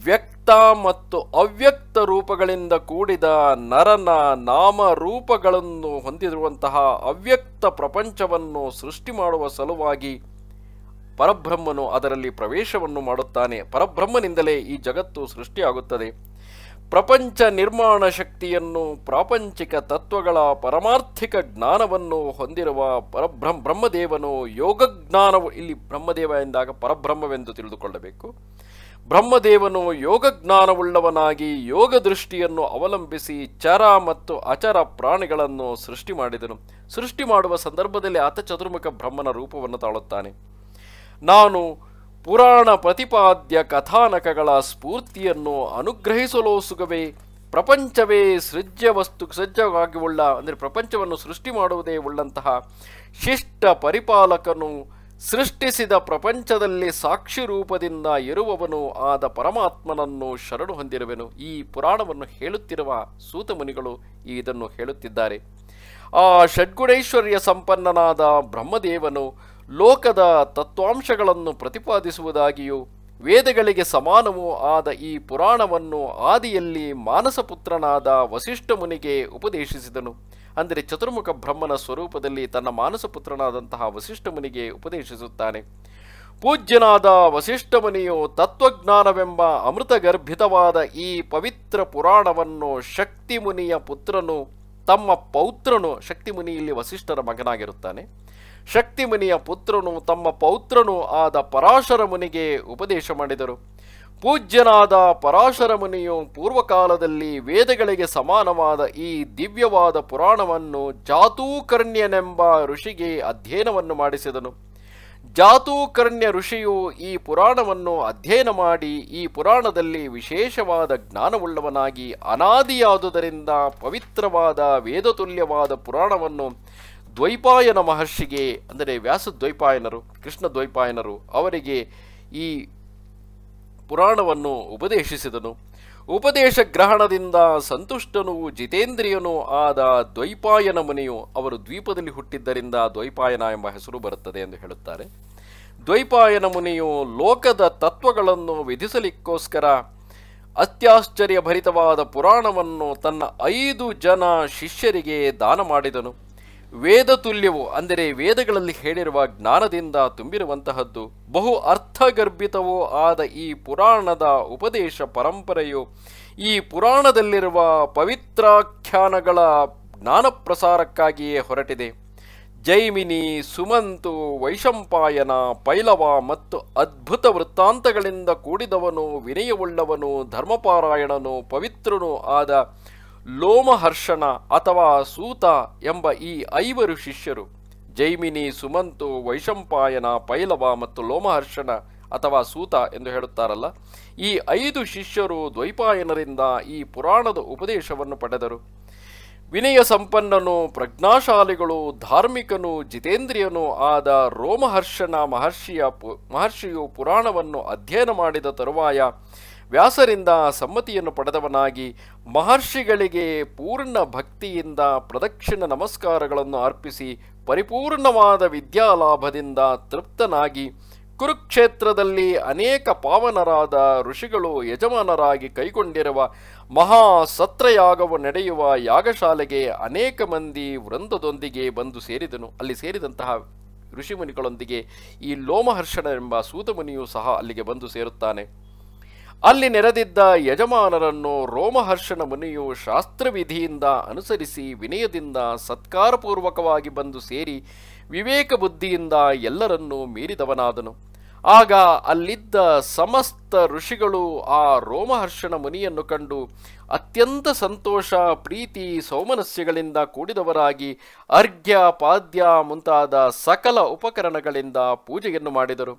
ವ್ಯಕ್ತ ಮತ್ತು ಅವ್ಯಕ್ತ ರೂಪಗಳಿಂದ ಕೂಡಿದ ನರನ ನಾಮ ರೂಪಗಳನ್ನು ಹೊಂದಿರುವಂತಹ ಅವ್ಯಕ್ತ ಪ್ರಪಂಚವನ್ನು ಸೃಷ್ಟಿ ಮಾಡುವ ಸಲುವಾಗಿ ಪರಬ್ರಹ್ಮನು ಅದರಲ್ಲಿ ಪ್ರವೇಶವನ್ನು ಮಾಡುತ್ತಾನೆ ಪರಬ್ರಹ್ಮನಿಂದಲೇ ಈ ಜಗತ್ತು ಸೃಷ್ಟಿಯಾಗುತ್ತದೆ ಪ್ರಪಂಚ ನಿರ್ಮಾಣ ಶಕ್ತಿಯನ್ನು ಪ್ರಾಪಂಚಿಕ ತತ್ವಗಳ ಪರಮಾರ್ಥಿಕ ಜ್ಞಾನವನ್ನು ಹೊಂದಿರುವ ಪರಬ್ರಹ್ಮ ಬ್ರಹ್ಮದೇವನು ಜ್ಞಾನವು ಇಲ್ಲಿ ಬ್ರಹ್ಮದೇವ ಎಂದಾಗ ಪರಬ್ರಹ್ಮವೆಂದು ತಿಳಿದುಕೊಳ್ಳಬೇಕು ಬ್ರಹ್ಮದೇವನು ಯೋಗ ಜ್ಞಾನವುಳ್ಳವನಾಗಿ ಯೋಗ ದೃಷ್ಟಿಯನ್ನು ಅವಲಂಬಿಸಿ ಚರ ಮತ್ತು ಅಚರ ಪ್ರಾಣಿಗಳನ್ನು ಸೃಷ್ಟಿ ಮಾಡಿದನು ಸೃಷ್ಟಿ ಮಾಡುವ ಸಂದರ್ಭದಲ್ಲಿ ಆತ ಚತುರ್ಮುಖ ಬ್ರಹ್ಮನ ರೂಪವನ್ನು ತಾಳುತ್ತಾನೆ ನಾನು ಪುರಾಣ ಪ್ರತಿಪಾದ್ಯ ಕಥಾನಕಗಳ ಸ್ಫೂರ್ತಿಯನ್ನು ಅನುಗ್ರಹಿಸಲೋಸುಗವೇ ಪ್ರಪಂಚವೇ ಸೃಜ್ಯ ವಸ್ತು ಸೃಜ್ಯವಾಗಿ ಉಳ್ಳ ಅಂದರೆ ಪ್ರಪಂಚವನ್ನು ಸೃಷ್ಟಿ ಮಾಡುವುದೇ ಉಳ್ಳಂತಹ ಶಿಷ್ಟ ಪರಿಪಾಲಕನು ಸೃಷ್ಟಿಸಿದ ಪ್ರಪಂಚದಲ್ಲಿ ಸಾಕ್ಷಿ ರೂಪದಿಂದ ಇರುವವನು ಆದ ಪರಮಾತ್ಮನನ್ನು ಶರಣು ಹೊಂದಿರುವೆನು ಈ ಪುರಾಣವನ್ನು ಹೇಳುತ್ತಿರುವ ಸೂತಮುನಿಗಳು ಇದನ್ನು ಹೇಳುತ್ತಿದ್ದಾರೆ ಆ ಷಡ್ಗುಣೈಶ್ವರ್ಯ ಸಂಪನ್ನನಾದ ಬ್ರಹ್ಮದೇವನು ಲೋಕದ ತತ್ವಾಂಶಗಳನ್ನು ಪ್ರತಿಪಾದಿಸುವುದಾಗಿಯೂ ವೇದಗಳಿಗೆ ಸಮಾನವೂ ಆದ ಈ ಪುರಾಣವನ್ನು ಆದಿಯಲ್ಲಿ ಮಾನಸಪುತ್ರನಾದ ವಸಿಷ್ಠ ಮುನಿಗೆ ಉಪದೇಶಿಸಿದನು ಅಂದರೆ ಚತುರ್ಮುಖ ಬ್ರಹ್ಮನ ಸ್ವರೂಪದಲ್ಲಿ ತನ್ನ ಮಾನಸಪುತ್ರನಾದಂತಹ ವಸಿಷ್ಠ ಮುನಿಗೆ ಉಪದೇಶಿಸುತ್ತಾನೆ ಪೂಜ್ಯನಾದ ವಸಿಷ್ಠ ಮುನಿಯು ತತ್ವಜ್ಞಾನವೆಂಬ ಅಮೃತಗರ್ಭಿತವಾದ ಈ ಪವಿತ್ರ ಪುರಾಣವನ್ನು ಶಕ್ತಿ ಮುನಿಯ ಪುತ್ರನು ತಮ್ಮ ಪೌತ್ರನು ಶಕ್ತಿ ಮುನಿಯಲ್ಲಿ ವಸಿಷ್ಠರ ಮಗನಾಗಿರುತ್ತಾನೆ ಶಕ್ತಿಮುನಿಯ ಪುತ್ರನು ತಮ್ಮ ಪೌತ್ರನು ಆದ ಪರಾಶರ ಮುನಿಗೆ ಉಪದೇಶ ಮಾಡಿದರು ಪೂಜ್ಯನಾದ ಪರಾಶರ ಮುನಿಯು ಪೂರ್ವಕಾಲದಲ್ಲಿ ವೇದಗಳಿಗೆ ಸಮಾನವಾದ ಈ ದಿವ್ಯವಾದ ಪುರಾಣವನ್ನು ಜಾತೂಕರ್ಣ್ಯನೆಂಬ ಋಷಿಗೆ ಅಧ್ಯಯನವನ್ನು ಮಾಡಿಸಿದನು ಜಾತೂಕರ್ಣ್ಯ ಋಷಿಯು ಈ ಪುರಾಣವನ್ನು ಅಧ್ಯಯನ ಮಾಡಿ ಈ ಪುರಾಣದಲ್ಲಿ ವಿಶೇಷವಾದ ಜ್ಞಾನವುಳ್ಳವನಾಗಿ ಅನಾದಿಯಾದುದರಿಂದ ಪವಿತ್ರವಾದ ವೇದತುಲ್ಯವಾದ ಪುರಾಣವನ್ನು ದ್ವೈಪಾಯನ ಮಹರ್ಷಿಗೆ ಅಂದರೆ ವ್ಯಾಸ ದ್ವೈಪಾಯನರು ಕೃಷ್ಣ ದ್ವೈಪಾಯನರು ಅವರಿಗೆ ಈ ಪುರಾಣವನ್ನು ಉಪದೇಶಿಸಿದನು ಉಪದೇಶ ಗ್ರಹಣದಿಂದ ಸಂತುಷ್ಟನೂ ಜಿತೇಂದ್ರಿಯನೂ ಆದ ದ್ವೈಪಾಯನ ಮುನಿಯು ಅವರು ದ್ವೀಪದಲ್ಲಿ ಹುಟ್ಟಿದ್ದರಿಂದ ದ್ವೈಪಾಯನ ಎಂಬ ಹೆಸರು ಬರುತ್ತದೆ ಎಂದು ಹೇಳುತ್ತಾರೆ ದ್ವೈಪಾಯನ ಮುನಿಯು ಲೋಕದ ತತ್ವಗಳನ್ನು ವಿಧಿಸಲಿಕ್ಕೋಸ್ಕರ ಅತ್ಯಾಶ್ಚರ್ಯಭರಿತವಾದ ಪುರಾಣವನ್ನು ತನ್ನ ಐದು ಜನ ಶಿಷ್ಯರಿಗೆ ದಾನ ಮಾಡಿದನು ವೇದ ತುಲ್ಯವೋ ಅಂದರೆ ವೇದಗಳಲ್ಲಿ ಹೇಳಿರುವ ಜ್ಞಾನದಿಂದ ತುಂಬಿರುವಂತಹದ್ದು ಬಹು ಅರ್ಥಗರ್ಭಿತವೋ ಆದ ಈ ಪುರಾಣದ ಉಪದೇಶ ಪರಂಪರೆಯು ಈ ಪುರಾಣದಲ್ಲಿರುವ ಪವಿತ್ರಾಖ್ಯಾನಗಳ ಜ್ಞಾನ ಪ್ರಸಾರಕ್ಕಾಗಿಯೇ ಹೊರಟಿದೆ ಜೈಮಿನಿ ಸುಮಂತು ವೈಶಂಪಾಯನ ಪೈಲವ ಮತ್ತು ಅದ್ಭುತ ವೃತ್ತಾಂತಗಳಿಂದ ಕೂಡಿದವನು ವಿನಯವುಳ್ಳವನು ಧರ್ಮಪಾರಾಯಣನು ಪವಿತ್ರನೂ ಆದ ಲೋಮಹರ್ಷಣ ಅಥವಾ ಸೂತ ಎಂಬ ಈ ಐವರು ಶಿಷ್ಯರು ಜೈಮಿನಿ ಸುಮಂತು ವೈಶಂಪಾಯನ ಪೈಲವ ಮತ್ತು ಲೋಮಹರ್ಷಣ ಅಥವಾ ಸೂತ ಎಂದು ಹೇಳುತ್ತಾರಲ್ಲ ಈ ಐದು ಶಿಷ್ಯರು ದ್ವೈಪಾಯನರಿಂದ ಈ ಪುರಾಣದ ಉಪದೇಶವನ್ನು ಪಡೆದರು ವಿನಯ ಸಂಪನ್ನನು ಪ್ರಜ್ಞಾಶಾಲಿಗಳು ಧಾರ್ಮಿಕನು ಜಿತೇಂದ್ರಿಯನೂ ಆದ ರೋಮಹರ್ಷಣ ಮಹರ್ಷಿಯ ಪು ಮಹರ್ಷಿಯು ಪುರಾಣವನ್ನು ಅಧ್ಯಯನ ಮಾಡಿದ ತರುವಾಯ ವ್ಯಾಸರಿಂದ ಸಮ್ಮತಿಯನ್ನು ಪಡೆದವನಾಗಿ ಮಹರ್ಷಿಗಳಿಗೆ ಪೂರ್ಣ ಭಕ್ತಿಯಿಂದ ಪ್ರದಕ್ಷಿಣ ನಮಸ್ಕಾರಗಳನ್ನು ಅರ್ಪಿಸಿ ಪರಿಪೂರ್ಣವಾದ ವಿದ್ಯಾಲಾಭದಿಂದ ತೃಪ್ತನಾಗಿ ಕುರುಕ್ಷೇತ್ರದಲ್ಲಿ ಅನೇಕ ಪಾವನರಾದ ಋಷಿಗಳು ಯಜಮಾನರಾಗಿ ಕೈಗೊಂಡಿರುವ ಮಹಾ ನಡೆಯುವ ಯಾಗಶಾಲೆಗೆ ಅನೇಕ ಮಂದಿ ವೃಂದದೊಂದಿಗೆ ಬಂದು ಸೇರಿದನು ಅಲ್ಲಿ ಸೇರಿದಂತಹ ಋಷಿಮುನಿಗಳೊಂದಿಗೆ ಈ ಲೋಮಹರ್ಷಣ ಎಂಬ ಸೂತಮುನಿಯೂ ಸಹ ಅಲ್ಲಿಗೆ ಬಂದು ಸೇರುತ್ತಾನೆ ಅಲ್ಲಿ ನೆರೆದಿದ್ದ ಯಜಮಾನರನ್ನು ರೋಮಹರ್ಷಣ ಮುನಿಯು ಶಾಸ್ತ್ರವಿಧಿಯಿಂದ ಅನುಸರಿಸಿ ವಿನಯದಿಂದ ಸತ್ಕಾರಪೂರ್ವಕವಾಗಿ ಬಂದು ಸೇರಿ ವಿವೇಕ ಬುದ್ಧಿಯಿಂದ ಎಲ್ಲರನ್ನೂ ಮೀರಿದವನಾದನು ಆಗ ಅಲ್ಲಿದ್ದ ಸಮಸ್ತ ಋಷಿಗಳು ಆ ರೋಮಹರ್ಷಣ ಮುನಿಯನ್ನು ಕಂಡು ಅತ್ಯಂತ ಸಂತೋಷ ಪ್ರೀತಿ ಸೌಮನಸ್ಯಗಳಿಂದ ಕೂಡಿದವರಾಗಿ ಅರ್ಘ್ಯ ಪಾದ್ಯ ಮುಂತಾದ ಸಕಲ ಉಪಕರಣಗಳಿಂದ ಪೂಜೆಯನ್ನು ಮಾಡಿದರು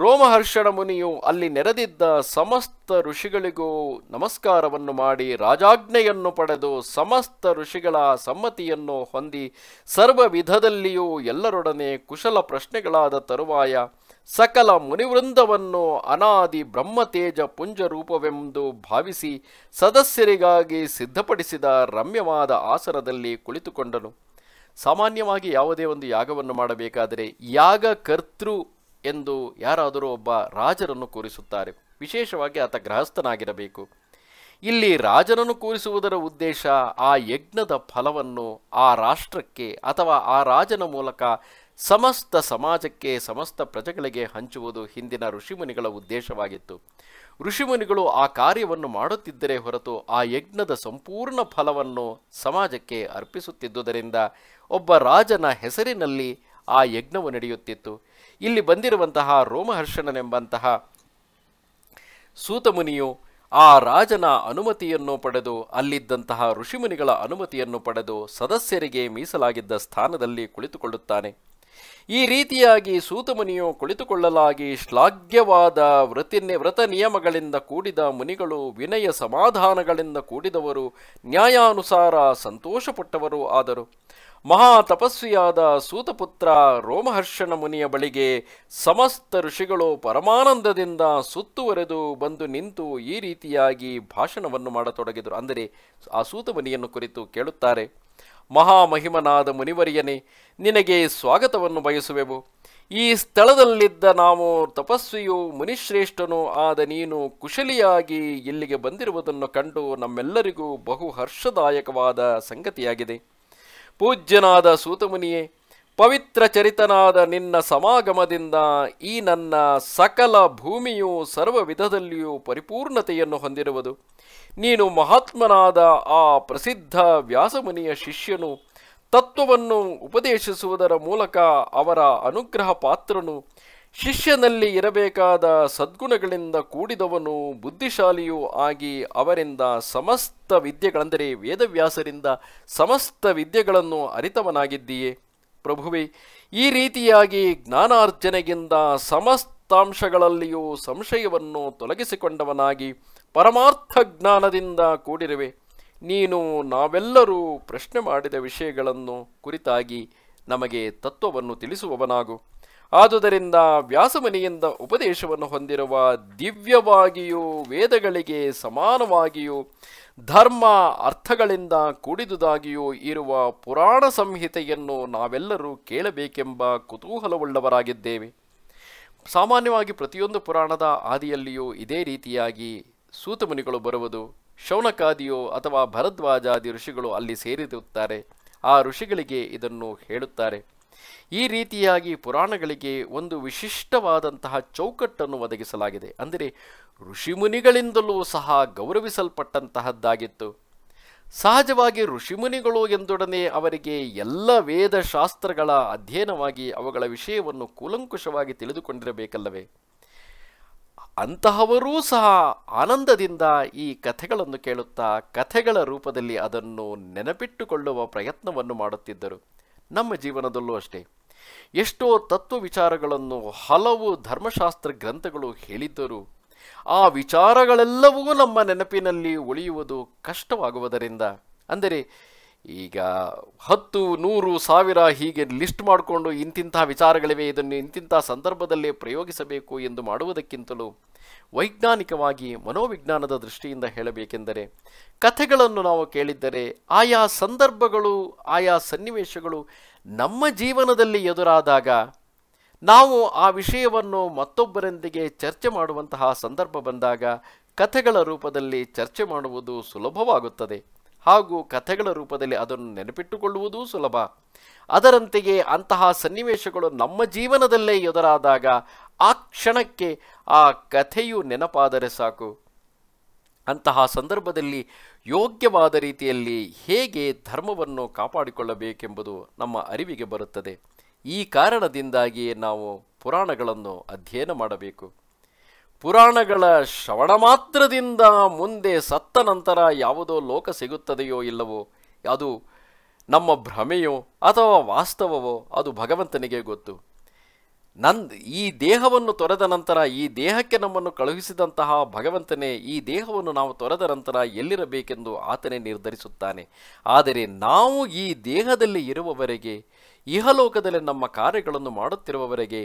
ರೋಮಹರ್ಷಣ ಮುನಿಯು ಅಲ್ಲಿ ನೆರೆದಿದ್ದ ಸಮಸ್ತ ಋಷಿಗಳಿಗೂ ನಮಸ್ಕಾರವನ್ನು ಮಾಡಿ ರಾಜಾಜ್ಞೆಯನ್ನು ಪಡೆದು ಸಮಸ್ತ ಋಷಿಗಳ ಸಮ್ಮತಿಯನ್ನು ಹೊಂದಿ ಸರ್ವ ವಿಧದಲ್ಲಿಯೂ ಎಲ್ಲರೊಡನೆ ಕುಶಲ ಪ್ರಶ್ನೆಗಳಾದ ತರುವಾಯ ಸಕಲ ಮುನಿವೃಂದವನ್ನು ಅನಾದಿ ಬ್ರಹ್ಮತೇಜ ಪುಂಜರೂಪವೆಂದು ಭಾವಿಸಿ ಸದಸ್ಯರಿಗಾಗಿ ಸಿದ್ಧಪಡಿಸಿದ ರಮ್ಯವಾದ ಆಸನದಲ್ಲಿ ಕುಳಿತುಕೊಂಡನು ಸಾಮಾನ್ಯವಾಗಿ ಯಾವುದೇ ಒಂದು ಯಾಗವನ್ನು ಮಾಡಬೇಕಾದರೆ ಯಾಗ ಕರ್ತೃ ಎಂದು ಯಾರಾದರೂ ಒಬ್ಬ ರಾಜರನ್ನು ಕೂರಿಸುತ್ತಾರೆ ವಿಶೇಷವಾಗಿ ಆತ ಗೃಹಸ್ಥನಾಗಿರಬೇಕು ಇಲ್ಲಿ ರಾಜನನ್ನು ಕೂರಿಸುವುದರ ಉದ್ದೇಶ ಆ ಯಜ್ಞದ ಫಲವನ್ನು ಆ ರಾಷ್ಟ್ರಕ್ಕೆ ಅಥವಾ ಆ ರಾಜನ ಮೂಲಕ ಸಮಸ್ತ ಸಮಾಜಕ್ಕೆ ಸಮಸ್ತ ಪ್ರಜೆಗಳಿಗೆ ಹಂಚುವುದು ಹಿಂದಿನ ಋಷಿಮುನಿಗಳ ಉದ್ದೇಶವಾಗಿತ್ತು ಋಷಿಮುನಿಗಳು ಆ ಕಾರ್ಯವನ್ನು ಮಾಡುತ್ತಿದ್ದರೆ ಹೊರತು ಆ ಯಜ್ಞದ ಸಂಪೂರ್ಣ ಫಲವನ್ನು ಸಮಾಜಕ್ಕೆ ಅರ್ಪಿಸುತ್ತಿದ್ದುದರಿಂದ ಒಬ್ಬ ರಾಜನ ಹೆಸರಿನಲ್ಲಿ ಆ ಯಜ್ಞವು ನಡೆಯುತ್ತಿತ್ತು ಇಲ್ಲಿ ಬಂದಿರುವಂತಹ ರೋಮಹರ್ಷಣನೆಂಬಂತಹ ಸೂತಮುನಿಯು ಆ ರಾಜನ ಅನುಮತಿಯನ್ನು ಪಡೆದು ಅಲ್ಲಿದ್ದಂತಹ ಋಷಿಮುನಿಗಳ ಅನುಮತಿಯನ್ನು ಪಡೆದು ಸದಸ್ಯರಿಗೆ ಮೀಸಲಾಗಿದ್ದ ಸ್ಥಾನದಲ್ಲಿ ಕುಳಿತುಕೊಳ್ಳುತ್ತಾನೆ ಈ ರೀತಿಯಾಗಿ ಸೂತಮುನಿಯು ಕುಳಿತುಕೊಳ್ಳಲಾಗಿ ಶ್ಲಾಘ್ಯವಾದ ವೃತ್ತಿ ವ್ರತ ನಿಯಮಗಳಿಂದ ಕೂಡಿದ ಮುನಿಗಳು ವಿನಯ ಸಮಾಧಾನಗಳಿಂದ ಕೂಡಿದವರು ನ್ಯಾಯಾನುಸಾರ ಸಂತೋಷಪಟ್ಟವರು ಆದರು ಮಹಾ ತಪಸ್ವಿಯಾದ ಸೂತಪುತ್ರ ರೋಮಹರ್ಷಣ ಮುನಿಯ ಬಳಿಗೆ ಸಮಸ್ತ ಋಷಿಗಳು ಪರಮಾನಂದದಿಂದ ಸುತ್ತುವರೆದು ಬಂದು ನಿಂತು ಈ ರೀತಿಯಾಗಿ ಭಾಷಣವನ್ನು ಮಾಡತೊಡಗಿದರು ಅಂದರೆ ಆ ಸೂತ ಮುನಿಯನ್ನು ಕುರಿತು ಕೇಳುತ್ತಾರೆ ಮಹಾಮಹಿಮನಾದ ಮುನಿವರಿಯನೇ ನಿನಗೆ ಸ್ವಾಗತವನ್ನು ಬಯಸುವೆವು ಈ ಸ್ಥಳದಲ್ಲಿದ್ದ ನಾವು ತಪಸ್ವಿಯು ಮುನಿಶ್ರೇಷ್ಠನೋ ಆದ ನೀನು ಕುಶಲಿಯಾಗಿ ಇಲ್ಲಿಗೆ ಬಂದಿರುವುದನ್ನು ಕಂಡು ನಮ್ಮೆಲ್ಲರಿಗೂ ಬಹು ಹರ್ಷದಾಯಕವಾದ ಸಂಗತಿಯಾಗಿದೆ ಪೂಜ್ಯನಾದ ಸೂತಮುನಿಯೇ ಪವಿತ್ರ ಚರಿತನಾದ ನಿನ್ನ ಸಮಾಗಮದಿಂದ ಈ ನನ್ನ ಸಕಲ ಭೂಮಿಯು ಸರ್ವ ವಿಧದಲ್ಲಿಯೂ ಪರಿಪೂರ್ಣತೆಯನ್ನು ಹೊಂದಿರುವುದು ನೀನು ಮಹಾತ್ಮನಾದ ಆ ಪ್ರಸಿದ್ಧ ವ್ಯಾಸಮುನಿಯ ಶಿಷ್ಯನು ತತ್ವವನ್ನು ಉಪದೇಶಿಸುವುದರ ಮೂಲಕ ಅವರ ಅನುಗ್ರಹ ಪಾತ್ರನು ಶಿಷ್ಯನಲ್ಲಿ ಇರಬೇಕಾದ ಸದ್ಗುಣಗಳಿಂದ ಕೂಡಿದವನು ಬುದ್ಧಿಶಾಲಿಯೂ ಆಗಿ ಅವರಿಂದ ಸಮಸ್ತ ವಿದ್ಯೆಗಳೆಂದರೆ ವೇದವ್ಯಾಸರಿಂದ ಸಮಸ್ತ ವಿದ್ಯೆಗಳನ್ನು ಅರಿತವನಾಗಿದ್ದೀಯೆ ಪ್ರಭುವೆ ಈ ರೀತಿಯಾಗಿ ಜ್ಞಾನಾರ್ಜನೆಗಿಂತ ಸಮಸ್ತಾಂಶಗಳಲ್ಲಿಯೂ ಸಂಶಯವನ್ನು ತೊಲಗಿಸಿಕೊಂಡವನಾಗಿ ಪರಮಾರ್ಥ ಜ್ಞಾನದಿಂದ ಕೂಡಿರುವೆ ನೀನು ನಾವೆಲ್ಲರೂ ಪ್ರಶ್ನೆ ಮಾಡಿದ ವಿಷಯಗಳನ್ನು ಕುರಿತಾಗಿ ನಮಗೆ ತತ್ವವನ್ನು ತಿಳಿಸುವವನಾಗು ಆದುದರಿಂದ ವ್ಯಾಸಮುನಿಯಿಂದ ಉಪದೇಶವನ್ನು ಹೊಂದಿರುವ ದಿವ್ಯವಾಗಿಯೂ ವೇದಗಳಿಗೆ ಸಮಾನವಾಗಿಯೂ ಧರ್ಮ ಅರ್ಥಗಳಿಂದ ಕೂಡಿದುದಾಗಿಯೂ ಇರುವ ಪುರಾಣ ಸಂಹಿತೆಯನ್ನು ನಾವೆಲ್ಲರೂ ಕೇಳಬೇಕೆಂಬ ಕುತೂಹಲವುಳ್ಳವರಾಗಿದ್ದೇವೆ ಸಾಮಾನ್ಯವಾಗಿ ಪ್ರತಿಯೊಂದು ಪುರಾಣದ ಆದಿಯಲ್ಲಿಯೂ ಇದೇ ರೀತಿಯಾಗಿ ಸೂತಮುನಿಗಳು ಬರುವುದು ಶೌನಕಾದಿಯೋ ಅಥವಾ ಭರದ್ವಾಜಾದಿ ಋಷಿಗಳು ಅಲ್ಲಿ ಸೇರಿರುತ್ತಾರೆ ಆ ಋಷಿಗಳಿಗೆ ಇದನ್ನು ಹೇಳುತ್ತಾರೆ ಈ ರೀತಿಯಾಗಿ ಪುರಾಣಗಳಿಗೆ ಒಂದು ವಿಶಿಷ್ಟವಾದಂತಹ ಚೌಕಟ್ಟನ್ನು ಒದಗಿಸಲಾಗಿದೆ ಅಂದರೆ ಋಷಿಮುನಿಗಳಿಂದಲೂ ಸಹ ಗೌರವಿಸಲ್ಪಟ್ಟಂತಹದ್ದಾಗಿತ್ತು ಸಹಜವಾಗಿ ಋಷಿಮುನಿಗಳು ಎಂದೊಡನೆ ಅವರಿಗೆ ಎಲ್ಲ ಶಾಸ್ತ್ರಗಳ ಅಧ್ಯಯನವಾಗಿ ಅವುಗಳ ವಿಷಯವನ್ನು ಕೂಲಂಕುಷವಾಗಿ ತಿಳಿದುಕೊಂಡಿರಬೇಕಲ್ಲವೇ ಅಂತಹವರೂ ಸಹ ಆನಂದದಿಂದ ಈ ಕಥೆಗಳನ್ನು ಕೇಳುತ್ತಾ ಕಥೆಗಳ ರೂಪದಲ್ಲಿ ಅದನ್ನು ನೆನಪಿಟ್ಟುಕೊಳ್ಳುವ ಪ್ರಯತ್ನವನ್ನು ಮಾಡುತ್ತಿದ್ದರು ನಮ್ಮ ಜೀವನದಲ್ಲೂ ಅಷ್ಟೇ ಎಷ್ಟೋ ತತ್ವ ವಿಚಾರಗಳನ್ನು ಹಲವು ಧರ್ಮಶಾಸ್ತ್ರ ಗ್ರಂಥಗಳು ಹೇಳಿದ್ದರು ಆ ವಿಚಾರಗಳೆಲ್ಲವೂ ನಮ್ಮ ನೆನಪಿನಲ್ಲಿ ಉಳಿಯುವುದು ಕಷ್ಟವಾಗುವುದರಿಂದ ಅಂದರೆ ಈಗ ಹತ್ತು ನೂರು ಸಾವಿರ ಹೀಗೆ ಲಿಸ್ಟ್ ಮಾಡಿಕೊಂಡು ಇಂತಿಂತಹ ವಿಚಾರಗಳಿವೆ ಇದನ್ನು ಇಂತಿಂತಹ ಸಂದರ್ಭದಲ್ಲೇ ಪ್ರಯೋಗಿಸಬೇಕು ಎಂದು ಮಾಡುವುದಕ್ಕಿಂತಲೂ ವೈಜ್ಞಾನಿಕವಾಗಿ ಮನೋವಿಜ್ಞಾನದ ದೃಷ್ಟಿಯಿಂದ ಹೇಳಬೇಕೆಂದರೆ ಕಥೆಗಳನ್ನು ನಾವು ಕೇಳಿದ್ದರೆ ಆಯಾ ಸಂದರ್ಭಗಳು ಆಯಾ ಸನ್ನಿವೇಶಗಳು ನಮ್ಮ ಜೀವನದಲ್ಲಿ ಎದುರಾದಾಗ ನಾವು ಆ ವಿಷಯವನ್ನು ಮತ್ತೊಬ್ಬರೊಂದಿಗೆ ಚರ್ಚೆ ಮಾಡುವಂತಹ ಸಂದರ್ಭ ಬಂದಾಗ ಕಥೆಗಳ ರೂಪದಲ್ಲಿ ಚರ್ಚೆ ಮಾಡುವುದು ಸುಲಭವಾಗುತ್ತದೆ ಹಾಗೂ ಕಥೆಗಳ ರೂಪದಲ್ಲಿ ಅದನ್ನು ನೆನಪಿಟ್ಟುಕೊಳ್ಳುವುದೂ ಸುಲಭ ಅದರಂತೆಯೇ ಅಂತಹ ಸನ್ನಿವೇಶಗಳು ನಮ್ಮ ಜೀವನದಲ್ಲೇ ಎದುರಾದಾಗ ಆ ಕ್ಷಣಕ್ಕೆ ಆ ಕಥೆಯು ನೆನಪಾದರೆ ಸಾಕು ಅಂತಹ ಸಂದರ್ಭದಲ್ಲಿ ಯೋಗ್ಯವಾದ ರೀತಿಯಲ್ಲಿ ಹೇಗೆ ಧರ್ಮವನ್ನು ಕಾಪಾಡಿಕೊಳ್ಳಬೇಕೆಂಬುದು ನಮ್ಮ ಅರಿವಿಗೆ ಬರುತ್ತದೆ ಈ ಕಾರಣದಿಂದಾಗಿಯೇ ನಾವು ಪುರಾಣಗಳನ್ನು ಅಧ್ಯಯನ ಮಾಡಬೇಕು ಪುರಾಣಗಳ ಶ್ರವಣ ಮಾತ್ರದಿಂದ ಮುಂದೆ ಸತ್ತ ನಂತರ ಯಾವುದೋ ಲೋಕ ಸಿಗುತ್ತದೆಯೋ ಇಲ್ಲವೋ ಅದು ನಮ್ಮ ಭ್ರಮೆಯೋ ಅಥವಾ ವಾಸ್ತವವೋ ಅದು ಭಗವಂತನಿಗೆ ಗೊತ್ತು ನನ್ ಈ ದೇಹವನ್ನು ತೊರೆದ ನಂತರ ಈ ದೇಹಕ್ಕೆ ನಮ್ಮನ್ನು ಕಳುಹಿಸಿದಂತಹ ಭಗವಂತನೇ ಈ ದೇಹವನ್ನು ನಾವು ತೊರೆದ ನಂತರ ಎಲ್ಲಿರಬೇಕೆಂದು ಆತನೇ ನಿರ್ಧರಿಸುತ್ತಾನೆ ಆದರೆ ನಾವು ಈ ದೇಹದಲ್ಲಿ ಇರುವವರೆಗೆ ಇಹಲೋಕದಲ್ಲಿ ನಮ್ಮ ಕಾರ್ಯಗಳನ್ನು ಮಾಡುತ್ತಿರುವವರೆಗೆ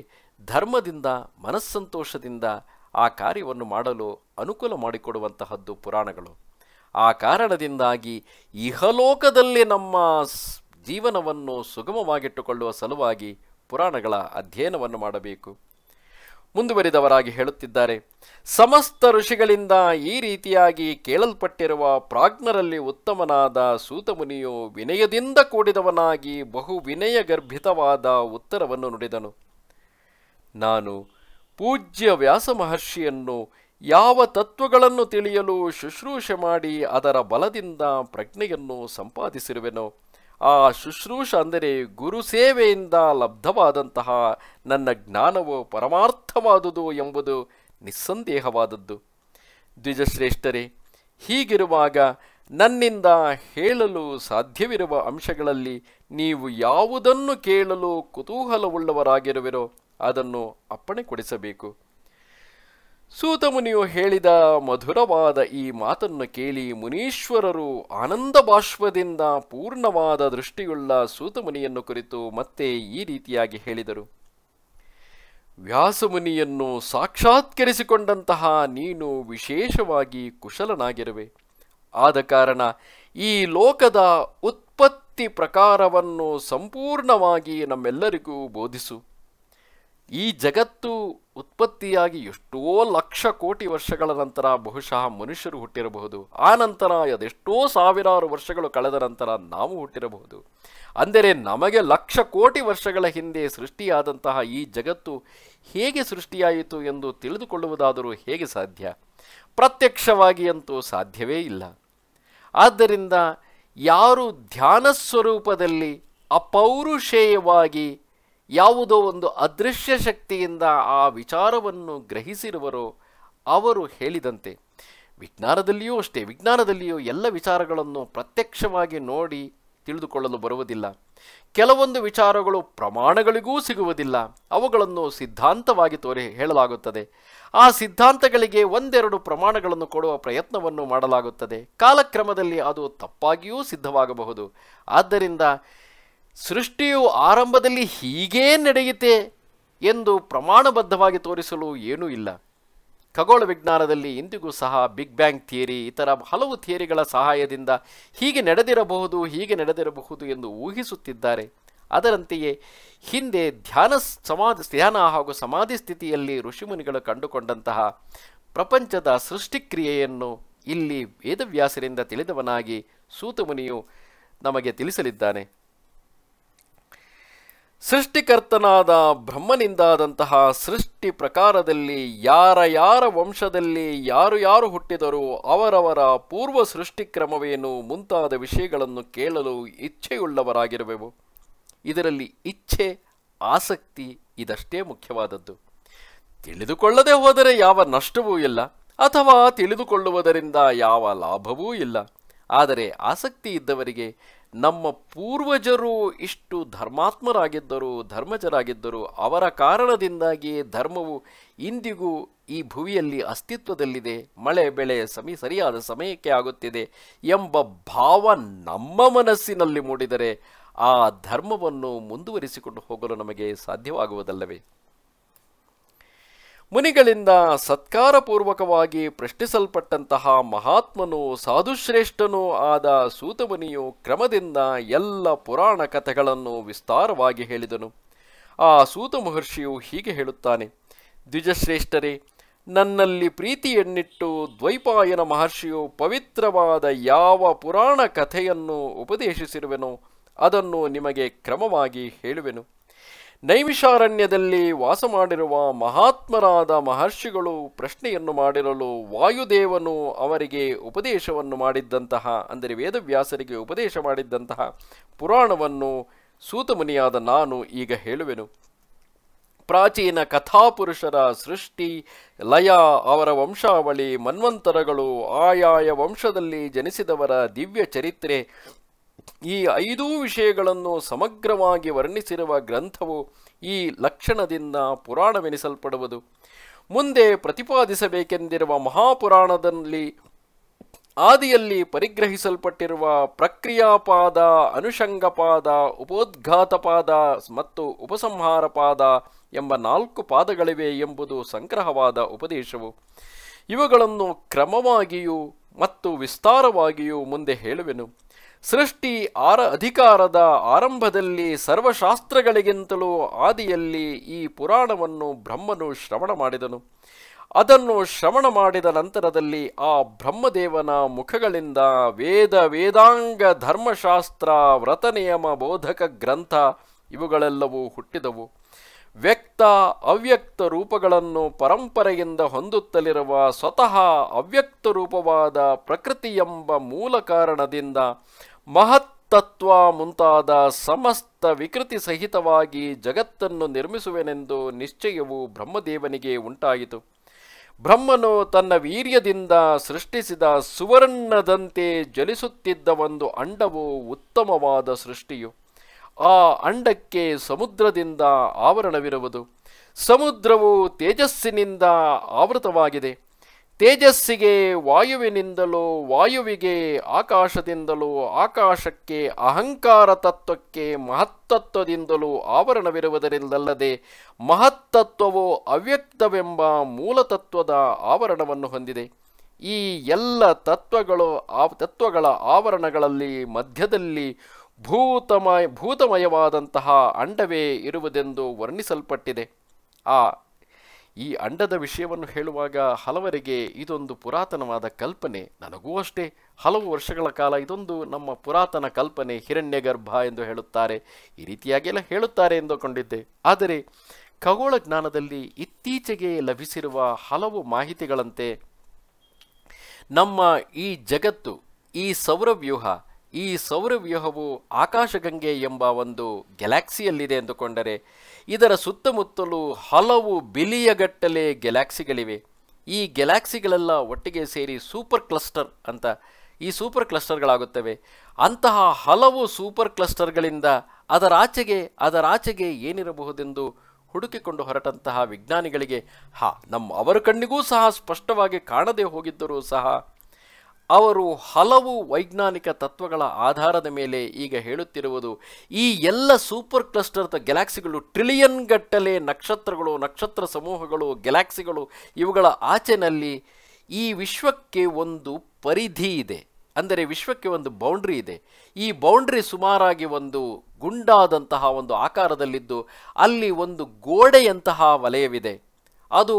ಧರ್ಮದಿಂದ ಮನಸ್ಸಂತೋಷದಿಂದ ಆ ಕಾರ್ಯವನ್ನು ಮಾಡಲು ಅನುಕೂಲ ಮಾಡಿಕೊಡುವಂತಹದ್ದು ಪುರಾಣಗಳು ಆ ಕಾರಣದಿಂದಾಗಿ ಇಹಲೋಕದಲ್ಲಿ ನಮ್ಮ ಜೀವನವನ್ನು ಸುಗಮವಾಗಿಟ್ಟುಕೊಳ್ಳುವ ಸಲುವಾಗಿ ಪುರಾಣಗಳ ಅಧ್ಯಯನವನ್ನು ಮಾಡಬೇಕು ಮುಂದುವರಿದವರಾಗಿ ಹೇಳುತ್ತಿದ್ದಾರೆ ಸಮಸ್ತ ಋಷಿಗಳಿಂದ ಈ ರೀತಿಯಾಗಿ ಕೇಳಲ್ಪಟ್ಟಿರುವ ಪ್ರಾಜ್ಞರಲ್ಲಿ ಉತ್ತಮನಾದ ಸೂತಮುನಿಯು ವಿನಯದಿಂದ ಕೂಡಿದವನಾಗಿ ಬಹು ವಿನಯ ಗರ್ಭಿತವಾದ ಉತ್ತರವನ್ನು ನುಡಿದನು ನಾನು ಪೂಜ್ಯ ವ್ಯಾಸ ಮಹರ್ಷಿಯನ್ನು ಯಾವ ತತ್ವಗಳನ್ನು ತಿಳಿಯಲು ಶುಶ್ರೂಷೆ ಮಾಡಿ ಅದರ ಬಲದಿಂದ ಪ್ರಜ್ಞೆಯನ್ನು ಸಂಪಾದಿಸಿರುವೆನೋ ಆ ಶುಶ್ರೂಷ ಅಂದರೆ ಗುರು ಸೇವೆಯಿಂದ ಲಬ್ಧವಾದಂತಹ ನನ್ನ ಜ್ಞಾನವು ಪರಮಾರ್ಥವಾದುದು ಎಂಬುದು ನಿಸ್ಸಂದೇಹವಾದದ್ದು ದ್ವಿಜಶ್ರೇಷ್ಠರೇ ಹೀಗಿರುವಾಗ ನನ್ನಿಂದ ಹೇಳಲು ಸಾಧ್ಯವಿರುವ ಅಂಶಗಳಲ್ಲಿ ನೀವು ಯಾವುದನ್ನು ಕೇಳಲು ಕುತೂಹಲವುಳ್ಳವರಾಗಿರುವಿರೋ ಅದನ್ನು ಅಪ್ಪಣೆ ಕೊಡಿಸಬೇಕು ಸೂತಮುನಿಯು ಹೇಳಿದ ಮಧುರವಾದ ಈ ಮಾತನ್ನು ಕೇಳಿ ಮುನೀಶ್ವರರು ಆನಂದ ಬಾಷ್ಪದಿಂದ ಪೂರ್ಣವಾದ ದೃಷ್ಟಿಯುಳ್ಳ ಸೂತಮುನಿಯನ್ನು ಕುರಿತು ಮತ್ತೆ ಈ ರೀತಿಯಾಗಿ ಹೇಳಿದರು ವ್ಯಾಸಮುನಿಯನ್ನು ಸಾಕ್ಷಾತ್ಕರಿಸಿಕೊಂಡಂತಹ ನೀನು ವಿಶೇಷವಾಗಿ ಕುಶಲನಾಗಿರುವೆ ಆದ ಕಾರಣ ಈ ಲೋಕದ ಉತ್ಪತ್ತಿ ಪ್ರಕಾರವನ್ನು ಸಂಪೂರ್ಣವಾಗಿ ನಮ್ಮೆಲ್ಲರಿಗೂ ಬೋಧಿಸು ಈ ಜಗತ್ತು ಉತ್ಪತ್ತಿಯಾಗಿ ಎಷ್ಟೋ ಲಕ್ಷ ಕೋಟಿ ವರ್ಷಗಳ ನಂತರ ಬಹುಶಃ ಮನುಷ್ಯರು ಹುಟ್ಟಿರಬಹುದು ಆ ನಂತರ ಅದೆಷ್ಟೋ ಸಾವಿರಾರು ವರ್ಷಗಳು ಕಳೆದ ನಂತರ ನಾವು ಹುಟ್ಟಿರಬಹುದು ಅಂದರೆ ನಮಗೆ ಲಕ್ಷ ಕೋಟಿ ವರ್ಷಗಳ ಹಿಂದೆ ಸೃಷ್ಟಿಯಾದಂತಹ ಈ ಜಗತ್ತು ಹೇಗೆ ಸೃಷ್ಟಿಯಾಯಿತು ಎಂದು ತಿಳಿದುಕೊಳ್ಳುವುದಾದರೂ ಹೇಗೆ ಸಾಧ್ಯ ಪ್ರತ್ಯಕ್ಷವಾಗಿ ಅಂತೂ ಸಾಧ್ಯವೇ ಇಲ್ಲ ಆದ್ದರಿಂದ ಯಾರು ಧ್ಯಾನ ಸ್ವರೂಪದಲ್ಲಿ ಅಪೌರುಷೇಯವಾಗಿ ಯಾವುದೋ ಒಂದು ಅದೃಶ್ಯ ಶಕ್ತಿಯಿಂದ ಆ ವಿಚಾರವನ್ನು ಗ್ರಹಿಸಿರುವರು ಅವರು ಹೇಳಿದಂತೆ ವಿಜ್ಞಾನದಲ್ಲಿಯೂ ಅಷ್ಟೇ ವಿಜ್ಞಾನದಲ್ಲಿಯೂ ಎಲ್ಲ ವಿಚಾರಗಳನ್ನು ಪ್ರತ್ಯಕ್ಷವಾಗಿ ನೋಡಿ ತಿಳಿದುಕೊಳ್ಳಲು ಬರುವುದಿಲ್ಲ ಕೆಲವೊಂದು ವಿಚಾರಗಳು ಪ್ರಮಾಣಗಳಿಗೂ ಸಿಗುವುದಿಲ್ಲ ಅವುಗಳನ್ನು ಸಿದ್ಧಾಂತವಾಗಿ ತೋರಿ ಹೇಳಲಾಗುತ್ತದೆ ಆ ಸಿದ್ಧಾಂತಗಳಿಗೆ ಒಂದೆರಡು ಪ್ರಮಾಣಗಳನ್ನು ಕೊಡುವ ಪ್ರಯತ್ನವನ್ನು ಮಾಡಲಾಗುತ್ತದೆ ಕಾಲಕ್ರಮದಲ್ಲಿ ಅದು ತಪ್ಪಾಗಿಯೂ ಸಿದ್ಧವಾಗಬಹುದು ಆದ್ದರಿಂದ ಸೃಷ್ಟಿಯು ಆರಂಭದಲ್ಲಿ ಹೀಗೇ ನಡೆಯಿತೆ ಎಂದು ಪ್ರಮಾಣಬದ್ಧವಾಗಿ ತೋರಿಸಲು ಏನೂ ಇಲ್ಲ ಖಗೋಳ ವಿಜ್ಞಾನದಲ್ಲಿ ಇಂದಿಗೂ ಸಹ ಬಿಗ್ ಬ್ಯಾಂಗ್ ಥಿಯರಿ ಇತರ ಹಲವು ಥಿಯರಿಗಳ ಸಹಾಯದಿಂದ ಹೀಗೆ ನಡೆದಿರಬಹುದು ಹೀಗೆ ನಡೆದಿರಬಹುದು ಎಂದು ಊಹಿಸುತ್ತಿದ್ದಾರೆ ಅದರಂತೆಯೇ ಹಿಂದೆ ಧ್ಯಾನ ಸಮಾಧಿ ಧ್ಯಾನ ಹಾಗೂ ಸಮಾಧಿ ಸ್ಥಿತಿಯಲ್ಲಿ ಋಷಿಮುನಿಗಳು ಕಂಡುಕೊಂಡಂತಹ ಪ್ರಪಂಚದ ಸೃಷ್ಟಿಕ್ರಿಯೆಯನ್ನು ಇಲ್ಲಿ ವೇದವ್ಯಾಸರಿಂದ ತಿಳಿದವನಾಗಿ ಸೂತಮುನಿಯು ನಮಗೆ ತಿಳಿಸಲಿದ್ದಾನೆ ಸೃಷ್ಟಿಕರ್ತನಾದ ಬ್ರಹ್ಮನಿಂದಾದಂತಹ ಸೃಷ್ಟಿ ಪ್ರಕಾರದಲ್ಲಿ ಯಾರ ಯಾರ ವಂಶದಲ್ಲಿ ಯಾರು ಯಾರು ಹುಟ್ಟಿದರೂ ಅವರವರ ಪೂರ್ವ ಸೃಷ್ಟಿಕ್ರಮವೇನು ಮುಂತಾದ ವಿಷಯಗಳನ್ನು ಕೇಳಲು ಇಚ್ಛೆಯುಳ್ಳವರಾಗಿರುವೆವು ಇದರಲ್ಲಿ ಇಚ್ಛೆ ಆಸಕ್ತಿ ಇದಷ್ಟೇ ಮುಖ್ಯವಾದದ್ದು ತಿಳಿದುಕೊಳ್ಳದೆ ಹೋದರೆ ಯಾವ ನಷ್ಟವೂ ಇಲ್ಲ ಅಥವಾ ತಿಳಿದುಕೊಳ್ಳುವುದರಿಂದ ಯಾವ ಲಾಭವೂ ಇಲ್ಲ ಆದರೆ ಆಸಕ್ತಿ ಇದ್ದವರಿಗೆ ನಮ್ಮ ಪೂರ್ವಜರು ಇಷ್ಟು ಧರ್ಮಾತ್ಮರಾಗಿದ್ದರು ಧರ್ಮಜರಾಗಿದ್ದರು ಅವರ ಕಾರಣದಿಂದಾಗಿ ಧರ್ಮವು ಇಂದಿಗೂ ಈ ಭುವಿಯಲ್ಲಿ ಅಸ್ತಿತ್ವದಲ್ಲಿದೆ ಮಳೆ ಬೆಳೆ ಸಮಿ ಸರಿಯಾದ ಸಮಯಕ್ಕೆ ಆಗುತ್ತಿದೆ ಎಂಬ ಭಾವ ನಮ್ಮ ಮನಸ್ಸಿನಲ್ಲಿ ಮೂಡಿದರೆ ಆ ಧರ್ಮವನ್ನು ಮುಂದುವರಿಸಿಕೊಂಡು ಹೋಗಲು ನಮಗೆ ಸಾಧ್ಯವಾಗುವುದಲ್ಲವೇ ಮುನಿಗಳಿಂದ ಸತ್ಕಾರಪೂರ್ವಕವಾಗಿ ಪ್ರಶ್ನಿಸಲ್ಪಟ್ಟಂತಹ ಮಹಾತ್ಮನೂ ಸಾಧುಶ್ರೇಷ್ಠನೂ ಆದ ಸೂತಮುನಿಯು ಕ್ರಮದಿಂದ ಎಲ್ಲ ಪುರಾಣ ಕಥೆಗಳನ್ನು ವಿಸ್ತಾರವಾಗಿ ಹೇಳಿದನು ಆ ಸೂತ ಮಹರ್ಷಿಯು ಹೀಗೆ ಹೇಳುತ್ತಾನೆ ದ್ವಿಜಶ್ರೇಷ್ಠರೇ ನನ್ನಲ್ಲಿ ಪ್ರೀತಿಯನ್ನಿಟ್ಟು ದ್ವೈಪಾಯನ ಮಹರ್ಷಿಯು ಪವಿತ್ರವಾದ ಯಾವ ಪುರಾಣ ಕಥೆಯನ್ನು ಉಪದೇಶಿಸಿರುವೆನೋ ಅದನ್ನು ನಿಮಗೆ ಕ್ರಮವಾಗಿ ಹೇಳುವೆನು ನೈವಿಷಾರಣ್ಯದಲ್ಲಿ ವಾಸ ಮಾಡಿರುವ ಮಹಾತ್ಮರಾದ ಮಹರ್ಷಿಗಳು ಪ್ರಶ್ನೆಯನ್ನು ಮಾಡಿರಲು ವಾಯುದೇವನು ಅವರಿಗೆ ಉಪದೇಶವನ್ನು ಮಾಡಿದ್ದಂತಹ ಅಂದರೆ ವೇದವ್ಯಾಸರಿಗೆ ಉಪದೇಶ ಮಾಡಿದ್ದಂತಹ ಪುರಾಣವನ್ನು ಸೂತಮುನಿಯಾದ ನಾನು ಈಗ ಹೇಳುವೆನು ಪ್ರಾಚೀನ ಕಥಾಪುರುಷರ ಸೃಷ್ಟಿ ಲಯ ಅವರ ವಂಶಾವಳಿ ಮನ್ವಂತರಗಳು ಆಯಾಯ ವಂಶದಲ್ಲಿ ಜನಿಸಿದವರ ದಿವ್ಯ ಚರಿತ್ರೆ ಈ ಐದೂ ವಿಷಯಗಳನ್ನು ಸಮಗ್ರವಾಗಿ ವರ್ಣಿಸಿರುವ ಗ್ರಂಥವು ಈ ಲಕ್ಷಣದಿಂದ ಪುರಾಣವೆನಿಸಲ್ಪಡುವುದು ಮುಂದೆ ಪ್ರತಿಪಾದಿಸಬೇಕೆಂದಿರುವ ಮಹಾಪುರಾಣದಲ್ಲಿ ಆದಿಯಲ್ಲಿ ಪರಿಗ್ರಹಿಸಲ್ಪಟ್ಟಿರುವ ಪ್ರಕ್ರಿಯಾಪಾದ ಅನುಷಂಗಪಾದ ಉಪೋದ್ಘಾತಪಾದ ಮತ್ತು ಉಪಸಂಹಾರಪಾದ ಎಂಬ ನಾಲ್ಕು ಪಾದಗಳಿವೆ ಎಂಬುದು ಸಂಗ್ರಹವಾದ ಉಪದೇಶವು ಇವುಗಳನ್ನು ಕ್ರಮವಾಗಿಯೂ ಮತ್ತು ವಿಸ್ತಾರವಾಗಿಯೂ ಮುಂದೆ ಹೇಳುವೆನು ಸೃಷ್ಟಿ ಆರ ಅಧಿಕಾರದ ಆರಂಭದಲ್ಲಿ ಸರ್ವಶಾಸ್ತ್ರಗಳಿಗಿಂತಲೂ ಆದಿಯಲ್ಲಿ ಈ ಪುರಾಣವನ್ನು ಬ್ರಹ್ಮನು ಶ್ರವಣ ಮಾಡಿದನು ಅದನ್ನು ಶ್ರವಣ ಮಾಡಿದ ನಂತರದಲ್ಲಿ ಆ ಬ್ರಹ್ಮದೇವನ ಮುಖಗಳಿಂದ ವೇದ ವೇದಾಂಗ ಧರ್ಮಶಾಸ್ತ್ರ ವ್ರತನಿಯಮ ಬೋಧಕ ಗ್ರಂಥ ಇವುಗಳೆಲ್ಲವೂ ಹುಟ್ಟಿದವು ವ್ಯಕ್ತ ಅವ್ಯಕ್ತ ರೂಪಗಳನ್ನು ಪರಂಪರೆಯಿಂದ ಹೊಂದುತ್ತಲಿರುವ ಸ್ವತಃ ಅವ್ಯಕ್ತ ರೂಪವಾದ ಪ್ರಕೃತಿ ಎಂಬ ಮೂಲ ಕಾರಣದಿಂದ ಮಹತ್ತತ್ವ ಮುಂತಾದ ಸಮಸ್ತ ವಿಕೃತಿ ಸಹಿತವಾಗಿ ಜಗತ್ತನ್ನು ನಿರ್ಮಿಸುವೆನೆಂದು ನಿಶ್ಚಯವು ಬ್ರಹ್ಮದೇವನಿಗೆ ಉಂಟಾಯಿತು ಬ್ರಹ್ಮನು ತನ್ನ ವೀರ್ಯದಿಂದ ಸೃಷ್ಟಿಸಿದ ಸುವರ್ಣದಂತೆ ಜಲಿಸುತ್ತಿದ್ದ ಒಂದು ಅಂಡವು ಉತ್ತಮವಾದ ಸೃಷ್ಟಿಯು ಆ ಅಂಡಕ್ಕೆ ಸಮುದ್ರದಿಂದ ಆವರಣವಿರುವುದು ಸಮುದ್ರವು ತೇಜಸ್ಸಿನಿಂದ ಆವೃತವಾಗಿದೆ ತೇಜಸ್ಸಿಗೆ ವಾಯುವಿನಿಂದಲೂ ವಾಯುವಿಗೆ ಆಕಾಶದಿಂದಲೂ ಆಕಾಶಕ್ಕೆ ಅಹಂಕಾರ ತತ್ವಕ್ಕೆ ಮಹತ್ತತ್ವದಿಂದಲೂ ಆವರಣವಿರುವುದರಿಂದಲ್ಲದೆ ಮಹತ್ತತ್ವವು ಅವ್ಯಕ್ತವೆಂಬ ಮೂಲತತ್ವದ ಆವರಣವನ್ನು ಹೊಂದಿದೆ ಈ ಎಲ್ಲ ತತ್ವಗಳು ಆ ತತ್ವಗಳ ಆವರಣಗಳಲ್ಲಿ ಮಧ್ಯದಲ್ಲಿ ಭೂತಮಯ ಭೂತಮಯವಾದಂತಹ ಅಂಡವೇ ಇರುವುದೆಂದು ವರ್ಣಿಸಲ್ಪಟ್ಟಿದೆ ಆ ಈ ಅಂಡದ ವಿಷಯವನ್ನು ಹೇಳುವಾಗ ಹಲವರಿಗೆ ಇದೊಂದು ಪುರಾತನವಾದ ಕಲ್ಪನೆ ನನಗೂ ಅಷ್ಟೇ ಹಲವು ವರ್ಷಗಳ ಕಾಲ ಇದೊಂದು ನಮ್ಮ ಪುರಾತನ ಕಲ್ಪನೆ ಹಿರಣ್ಯಗರ್ಭ ಎಂದು ಹೇಳುತ್ತಾರೆ ಈ ರೀತಿಯಾಗೆಲ್ಲ ಹೇಳುತ್ತಾರೆ ಎಂದುಕೊಂಡಿದ್ದೆ ಆದರೆ ಖಗೋಳ ಜ್ಞಾನದಲ್ಲಿ ಇತ್ತೀಚೆಗೆ ಲಭಿಸಿರುವ ಹಲವು ಮಾಹಿತಿಗಳಂತೆ ನಮ್ಮ ಈ ಜಗತ್ತು ಈ ಸೌರವ್ಯೂಹ ಈ ಸೌರವ್ಯೂಹವು ಆಕಾಶಗಂಗೆ ಎಂಬ ಒಂದು ಗ್ಯಾಲಾಕ್ಸಿಯಲ್ಲಿದೆ ಎಂದುಕೊಂಡರೆ ಇದರ ಸುತ್ತಮುತ್ತಲೂ ಹಲವು ಬಿಲಿಯಗಟ್ಟಲೆ ಗ್ಯಾಲಾಕ್ಸಿಗಳಿವೆ ಈ ಗ್ಯಾಲಾಕ್ಸಿಗಳೆಲ್ಲ ಒಟ್ಟಿಗೆ ಸೇರಿ ಸೂಪರ್ ಕ್ಲಸ್ಟರ್ ಅಂತ ಈ ಸೂಪರ್ ಕ್ಲಸ್ಟರ್ಗಳಾಗುತ್ತವೆ ಅಂತಹ ಹಲವು ಸೂಪರ್ ಕ್ಲಸ್ಟರ್ಗಳಿಂದ ಅದರಾಚೆಗೆ ಅದರಾಚೆಗೆ ಏನಿರಬಹುದೆಂದು ಹುಡುಕಿಕೊಂಡು ಹೊರಟಂತಹ ವಿಜ್ಞಾನಿಗಳಿಗೆ ಹಾ ನಮ್ಮ ಅವರ ಕಣ್ಣಿಗೂ ಸಹ ಸ್ಪಷ್ಟವಾಗಿ ಕಾಣದೇ ಹೋಗಿದ್ದರೂ ಸಹ ಅವರು ಹಲವು ವೈಜ್ಞಾನಿಕ ತತ್ವಗಳ ಆಧಾರದ ಮೇಲೆ ಈಗ ಹೇಳುತ್ತಿರುವುದು ಈ ಎಲ್ಲ ಸೂಪರ್ ಕ್ಲಸ್ಟರ್ದ ಗ್ಯಾಲಕ್ಸಿಗಳು ಟ್ರಿಲಿಯನ್ ಗಟ್ಟಲೆ ನಕ್ಷತ್ರಗಳು ನಕ್ಷತ್ರ ಸಮೂಹಗಳು ಗ್ಯಾಲಕ್ಸಿಗಳು ಇವುಗಳ ಆಚೆನಲ್ಲಿ ಈ ವಿಶ್ವಕ್ಕೆ ಒಂದು ಪರಿಧಿ ಇದೆ ಅಂದರೆ ವಿಶ್ವಕ್ಕೆ ಒಂದು ಬೌಂಡ್ರಿ ಇದೆ ಈ ಬೌಂಡ್ರಿ ಸುಮಾರಾಗಿ ಒಂದು ಗುಂಡಾದಂತಹ ಒಂದು ಆಕಾರದಲ್ಲಿದ್ದು ಅಲ್ಲಿ ಒಂದು ಗೋಡೆಯಂತಹ ವಲಯವಿದೆ ಅದು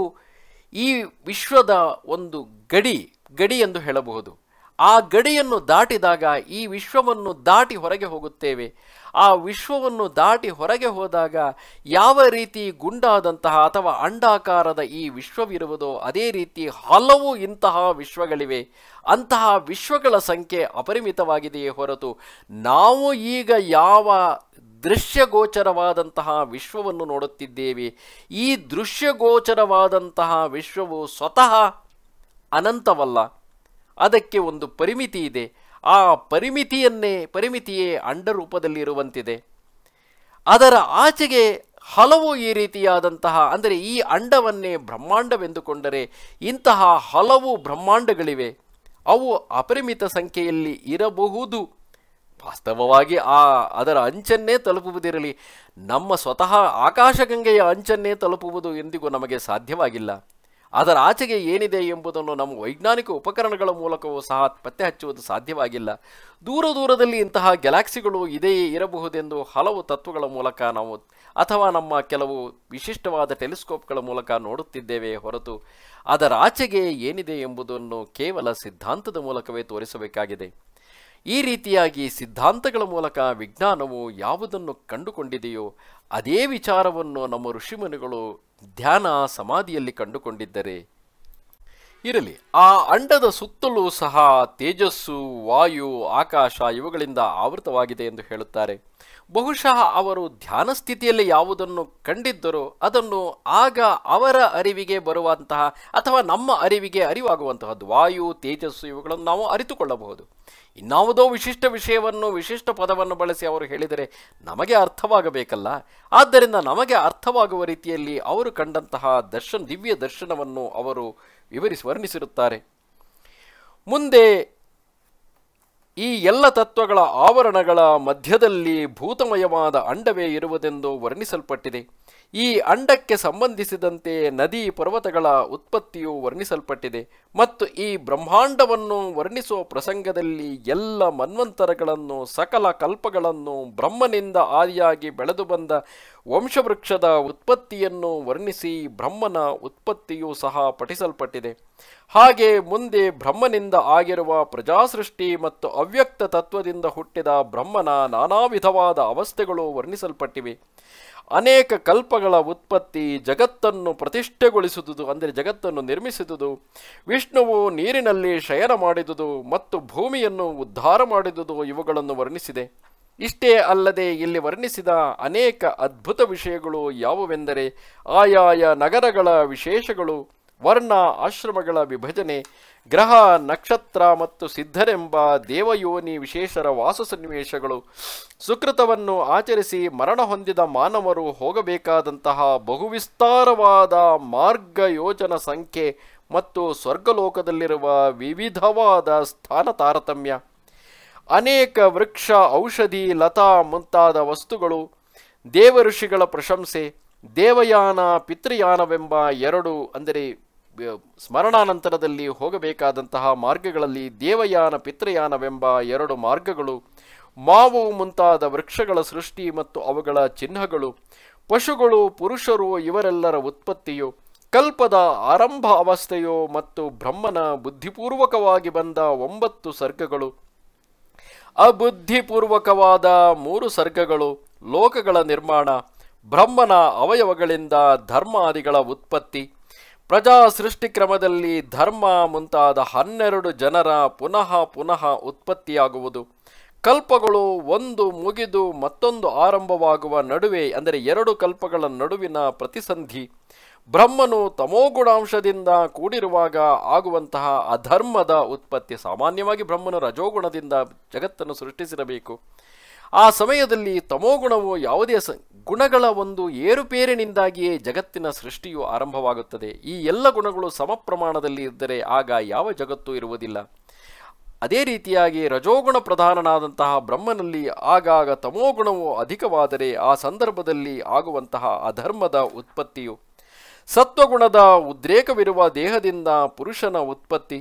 ಈ ವಿಶ್ವದ ಒಂದು ಗಡಿ ಗಡಿ ಎಂದು ಹೇಳಬಹುದು ಆ ಗಡಿಯನ್ನು ದಾಟಿದಾಗ ಈ ವಿಶ್ವವನ್ನು ದಾಟಿ ಹೊರಗೆ ಹೋಗುತ್ತೇವೆ ಆ ವಿಶ್ವವನ್ನು ದಾಟಿ ಹೊರಗೆ ಹೋದಾಗ ಯಾವ ರೀತಿ ಗುಂಡಾದಂತಹ ಅಥವಾ ಅಂಡಾಕಾರದ ಈ ವಿಶ್ವವಿರುವುದೋ ಅದೇ ರೀತಿ ಹಲವು ಇಂತಹ ವಿಶ್ವಗಳಿವೆ ಅಂತಹ ವಿಶ್ವಗಳ ಸಂಖ್ಯೆ ಅಪರಿಮಿತವಾಗಿದೆಯೇ ಹೊರತು ನಾವು ಈಗ ಯಾವ ದೃಶ್ಯಗೋಚರವಾದಂತಹ ವಿಶ್ವವನ್ನು ನೋಡುತ್ತಿದ್ದೇವೆ ಈ ದೃಶ್ಯಗೋಚರವಾದಂತಹ ವಿಶ್ವವು ಸ್ವತಃ ಅನಂತವಲ್ಲ ಅದಕ್ಕೆ ಒಂದು ಪರಿಮಿತಿ ಇದೆ ಆ ಪರಿಮಿತಿಯನ್ನೇ ಪರಿಮಿತಿಯೇ ಅಂಡ ರೂಪದಲ್ಲಿರುವಂತಿದೆ ಅದರ ಆಚೆಗೆ ಹಲವು ಈ ರೀತಿಯಾದಂತಹ ಅಂದರೆ ಈ ಅಂಡವನ್ನೇ ಬ್ರಹ್ಮಾಂಡವೆಂದುಕೊಂಡರೆ ಇಂತಹ ಹಲವು ಬ್ರಹ್ಮಾಂಡಗಳಿವೆ ಅವು ಅಪರಿಮಿತ ಸಂಖ್ಯೆಯಲ್ಲಿ ಇರಬಹುದು ವಾಸ್ತವವಾಗಿ ಆ ಅದರ ಅಂಚನ್ನೇ ತಲುಪುವುದಿರಲಿ ನಮ್ಮ ಸ್ವತಃ ಆಕಾಶಗಂಗೆಯ ಅಂಚನ್ನೇ ತಲುಪುವುದು ಎಂದಿಗೂ ನಮಗೆ ಸಾಧ್ಯವಾಗಿಲ್ಲ ಅದರ ಆಚೆಗೆ ಏನಿದೆ ಎಂಬುದನ್ನು ನಮ್ಮ ವೈಜ್ಞಾನಿಕ ಉಪಕರಣಗಳ ಮೂಲಕವೂ ಸಹ ಪತ್ತೆ ಹಚ್ಚುವುದು ಸಾಧ್ಯವಾಗಿಲ್ಲ ದೂರ ದೂರದಲ್ಲಿ ಇಂತಹ ಗ್ಯಾಲಾಕ್ಸಿಗಳು ಇದೆಯೇ ಇರಬಹುದೆಂದು ಹಲವು ತತ್ವಗಳ ಮೂಲಕ ನಾವು ಅಥವಾ ನಮ್ಮ ಕೆಲವು ವಿಶಿಷ್ಟವಾದ ಟೆಲಿಸ್ಕೋಪ್ಗಳ ಮೂಲಕ ನೋಡುತ್ತಿದ್ದೇವೆ ಹೊರತು ಅದರ ಆಚೆಗೆ ಏನಿದೆ ಎಂಬುದನ್ನು ಕೇವಲ ಸಿದ್ಧಾಂತದ ಮೂಲಕವೇ ತೋರಿಸಬೇಕಾಗಿದೆ ಈ ರೀತಿಯಾಗಿ ಸಿದ್ಧಾಂತಗಳ ಮೂಲಕ ವಿಜ್ಞಾನವು ಯಾವುದನ್ನು ಕಂಡುಕೊಂಡಿದೆಯೋ ಅದೇ ವಿಚಾರವನ್ನು ನಮ್ಮ ಋಷಿಮುನಿಗಳು ಧ್ಯಾನ ಸಮಾಧಿಯಲ್ಲಿ ಕಂಡುಕೊಂಡಿದ್ದರೆ ಇರಲಿ ಆ ಅಂಡದ ಸುತ್ತಲೂ ಸಹ ತೇಜಸ್ಸು ವಾಯು ಆಕಾಶ ಇವುಗಳಿಂದ ಆವೃತವಾಗಿದೆ ಎಂದು ಹೇಳುತ್ತಾರೆ ಬಹುಶಃ ಅವರು ಧ್ಯಾನ ಸ್ಥಿತಿಯಲ್ಲಿ ಯಾವುದನ್ನು ಕಂಡಿದ್ದರೂ ಅದನ್ನು ಆಗ ಅವರ ಅರಿವಿಗೆ ಬರುವಂತಹ ಅಥವಾ ನಮ್ಮ ಅರಿವಿಗೆ ಅರಿವಾಗುವಂತಹದ್ದು ವಾಯು ತೇಜಸ್ಸು ಇವುಗಳನ್ನು ನಾವು ಅರಿತುಕೊಳ್ಳಬಹುದು ಇನ್ನಾವುದೋ ವಿಶಿಷ್ಟ ವಿಷಯವನ್ನು ವಿಶಿಷ್ಟ ಪದವನ್ನು ಬಳಸಿ ಅವರು ಹೇಳಿದರೆ ನಮಗೆ ಅರ್ಥವಾಗಬೇಕಲ್ಲ ಆದ್ದರಿಂದ ನಮಗೆ ಅರ್ಥವಾಗುವ ರೀತಿಯಲ್ಲಿ ಅವರು ಕಂಡಂತಹ ದರ್ಶನ ದಿವ್ಯ ದರ್ಶನವನ್ನು ಅವರು ವಿವರಿಸಿ ವರ್ಣಿಸಿರುತ್ತಾರೆ ಮುಂದೆ ಈ ಎಲ್ಲ ತತ್ವಗಳ ಆವರಣಗಳ ಮಧ್ಯದಲ್ಲಿ ಭೂತಮಯವಾದ ಅಂಡವೇ ಇರುವುದೆಂದು ವರ್ಣಿಸಲ್ಪಟ್ಟಿದೆ ಈ ಅಂಡಕ್ಕೆ ಸಂಬಂಧಿಸಿದಂತೆ ನದಿ ಪರ್ವತಗಳ ಉತ್ಪತ್ತಿಯು ವರ್ಣಿಸಲ್ಪಟ್ಟಿದೆ ಮತ್ತು ಈ ಬ್ರಹ್ಮಾಂಡವನ್ನು ವರ್ಣಿಸುವ ಪ್ರಸಂಗದಲ್ಲಿ ಎಲ್ಲ ಮನ್ವಂತರಗಳನ್ನು ಸಕಲ ಕಲ್ಪಗಳನ್ನು ಬ್ರಹ್ಮನಿಂದ ಆದಿಯಾಗಿ ಬೆಳೆದು ಬಂದ ವಂಶವೃಕ್ಷದ ಉತ್ಪತ್ತಿಯನ್ನು ವರ್ಣಿಸಿ ಬ್ರಹ್ಮನ ಉತ್ಪತ್ತಿಯೂ ಸಹ ಪಠಿಸಲ್ಪಟ್ಟಿದೆ ಹಾಗೆ ಮುಂದೆ ಬ್ರಹ್ಮನಿಂದ ಆಗಿರುವ ಪ್ರಜಾಸೃಷ್ಟಿ ಮತ್ತು ಅವ್ಯಕ್ತ ತತ್ವದಿಂದ ಹುಟ್ಟಿದ ಬ್ರಹ್ಮನ ನಾನಾ ವಿಧವಾದ ಅವಸ್ಥೆಗಳು ವರ್ಣಿಸಲ್ಪಟ್ಟಿವೆ ಅನೇಕ ಕಲ್ಪಗಳ ಉತ್ಪತ್ತಿ ಜಗತ್ತನ್ನು ಪ್ರತಿಷ್ಠೆಗೊಳಿಸುವುದು ಅಂದರೆ ಜಗತ್ತನ್ನು ನಿರ್ಮಿಸಿದುದು ವಿಷ್ಣುವು ನೀರಿನಲ್ಲಿ ಶಯನ ಮಾಡಿದುದು ಮತ್ತು ಭೂಮಿಯನ್ನು ಉದ್ಧಾರ ಮಾಡಿದುದು ಇವುಗಳನ್ನು ವರ್ಣಿಸಿದೆ ಇಷ್ಟೇ ಅಲ್ಲದೆ ಇಲ್ಲಿ ವರ್ಣಿಸಿದ ಅನೇಕ ಅದ್ಭುತ ವಿಷಯಗಳು ಯಾವುವೆಂದರೆ ಆಯಾಯ ನಗರಗಳ ವಿಶೇಷಗಳು ವರ್ಣ ಆಶ್ರಮಗಳ ವಿಭಜನೆ ಗ್ರಹ ನಕ್ಷತ್ರ ಮತ್ತು ಸಿದ್ಧರೆಂಬ ದೇವಯೋನಿ ವಿಶೇಷರ ಸನ್ನಿವೇಶಗಳು ಸುಕೃತವನ್ನು ಆಚರಿಸಿ ಮರಣ ಹೊಂದಿದ ಮಾನವರು ಹೋಗಬೇಕಾದಂತಹ ಬಹುವಿಸ್ತಾರವಾದ ಮಾರ್ಗ ಯೋಜನ ಸಂಖ್ಯೆ ಮತ್ತು ಸ್ವರ್ಗಲೋಕದಲ್ಲಿರುವ ವಿವಿಧವಾದ ಸ್ಥಾನ ತಾರತಮ್ಯ ಅನೇಕ ವೃಕ್ಷ ಔಷಧಿ ಲತಾ ಮುಂತಾದ ವಸ್ತುಗಳು ದೇವಋಷಿಗಳ ಪ್ರಶಂಸೆ ದೇವಯಾನ ಪಿತೃಯಾನವೆಂಬ ಎರಡು ಅಂದರೆ ಸ್ಮರಣಾನಂತರದಲ್ಲಿ ಹೋಗಬೇಕಾದಂತಹ ಮಾರ್ಗಗಳಲ್ಲಿ ದೇವಯಾನ ಪಿತೃಯಾನವೆಂಬ ಎರಡು ಮಾರ್ಗಗಳು ಮಾವು ಮುಂತಾದ ವೃಕ್ಷಗಳ ಸೃಷ್ಟಿ ಮತ್ತು ಅವುಗಳ ಚಿಹ್ನಗಳು ಪಶುಗಳು ಪುರುಷರು ಇವರೆಲ್ಲರ ಉತ್ಪತ್ತಿಯು ಕಲ್ಪದ ಆರಂಭ ಅವಸ್ಥೆಯೋ ಮತ್ತು ಬ್ರಹ್ಮನ ಬುದ್ಧಿಪೂರ್ವಕವಾಗಿ ಬಂದ ಒಂಬತ್ತು ಸರ್ಗಗಳು ಅಬುದ್ಧಿಪೂರ್ವಕವಾದ ಮೂರು ಸರ್ಗಗಳು ಲೋಕಗಳ ನಿರ್ಮಾಣ ಬ್ರಹ್ಮನ ಅವಯವಗಳಿಂದ ಧರ್ಮಾದಿಗಳ ಉತ್ಪತ್ತಿ ಪ್ರಜಾ ಸೃಷ್ಟಿ ಕ್ರಮದಲ್ಲಿ ಧರ್ಮ ಮುಂತಾದ ಹನ್ನೆರಡು ಜನರ ಪುನಃ ಪುನಃ ಉತ್ಪತ್ತಿಯಾಗುವುದು ಕಲ್ಪಗಳು ಒಂದು ಮುಗಿದು ಮತ್ತೊಂದು ಆರಂಭವಾಗುವ ನಡುವೆ ಅಂದರೆ ಎರಡು ಕಲ್ಪಗಳ ನಡುವಿನ ಪ್ರತಿಸಂಧಿ ಬ್ರಹ್ಮನು ತಮೋಗುಣಾಂಶದಿಂದ ಕೂಡಿರುವಾಗ ಆಗುವಂತಹ ಅಧರ್ಮದ ಉತ್ಪತ್ತಿ ಸಾಮಾನ್ಯವಾಗಿ ಬ್ರಹ್ಮನು ರಜೋಗುಣದಿಂದ ಜಗತ್ತನ್ನು ಸೃಷ್ಟಿಸಿರಬೇಕು ಆ ಸಮಯದಲ್ಲಿ ತಮೋಗುಣವು ಯಾವುದೇ ಗುಣಗಳ ಒಂದು ಏರುಪೇರಿನಿಂದಾಗಿಯೇ ಜಗತ್ತಿನ ಸೃಷ್ಟಿಯು ಆರಂಭವಾಗುತ್ತದೆ ಈ ಎಲ್ಲ ಗುಣಗಳು ಸಮ ಪ್ರಮಾಣದಲ್ಲಿ ಇದ್ದರೆ ಆಗ ಯಾವ ಜಗತ್ತು ಇರುವುದಿಲ್ಲ ಅದೇ ರೀತಿಯಾಗಿ ರಜೋಗುಣ ಪ್ರಧಾನನಾದಂತಹ ಬ್ರಹ್ಮನಲ್ಲಿ ಆಗಾಗ ತಮೋಗುಣವು ಅಧಿಕವಾದರೆ ಆ ಸಂದರ್ಭದಲ್ಲಿ ಆಗುವಂತಹ ಅಧರ್ಮದ ಉತ್ಪತ್ತಿಯು ಸತ್ವಗುಣದ ಉದ್ರೇಕವಿರುವ ದೇಹದಿಂದ ಪುರುಷನ ಉತ್ಪತ್ತಿ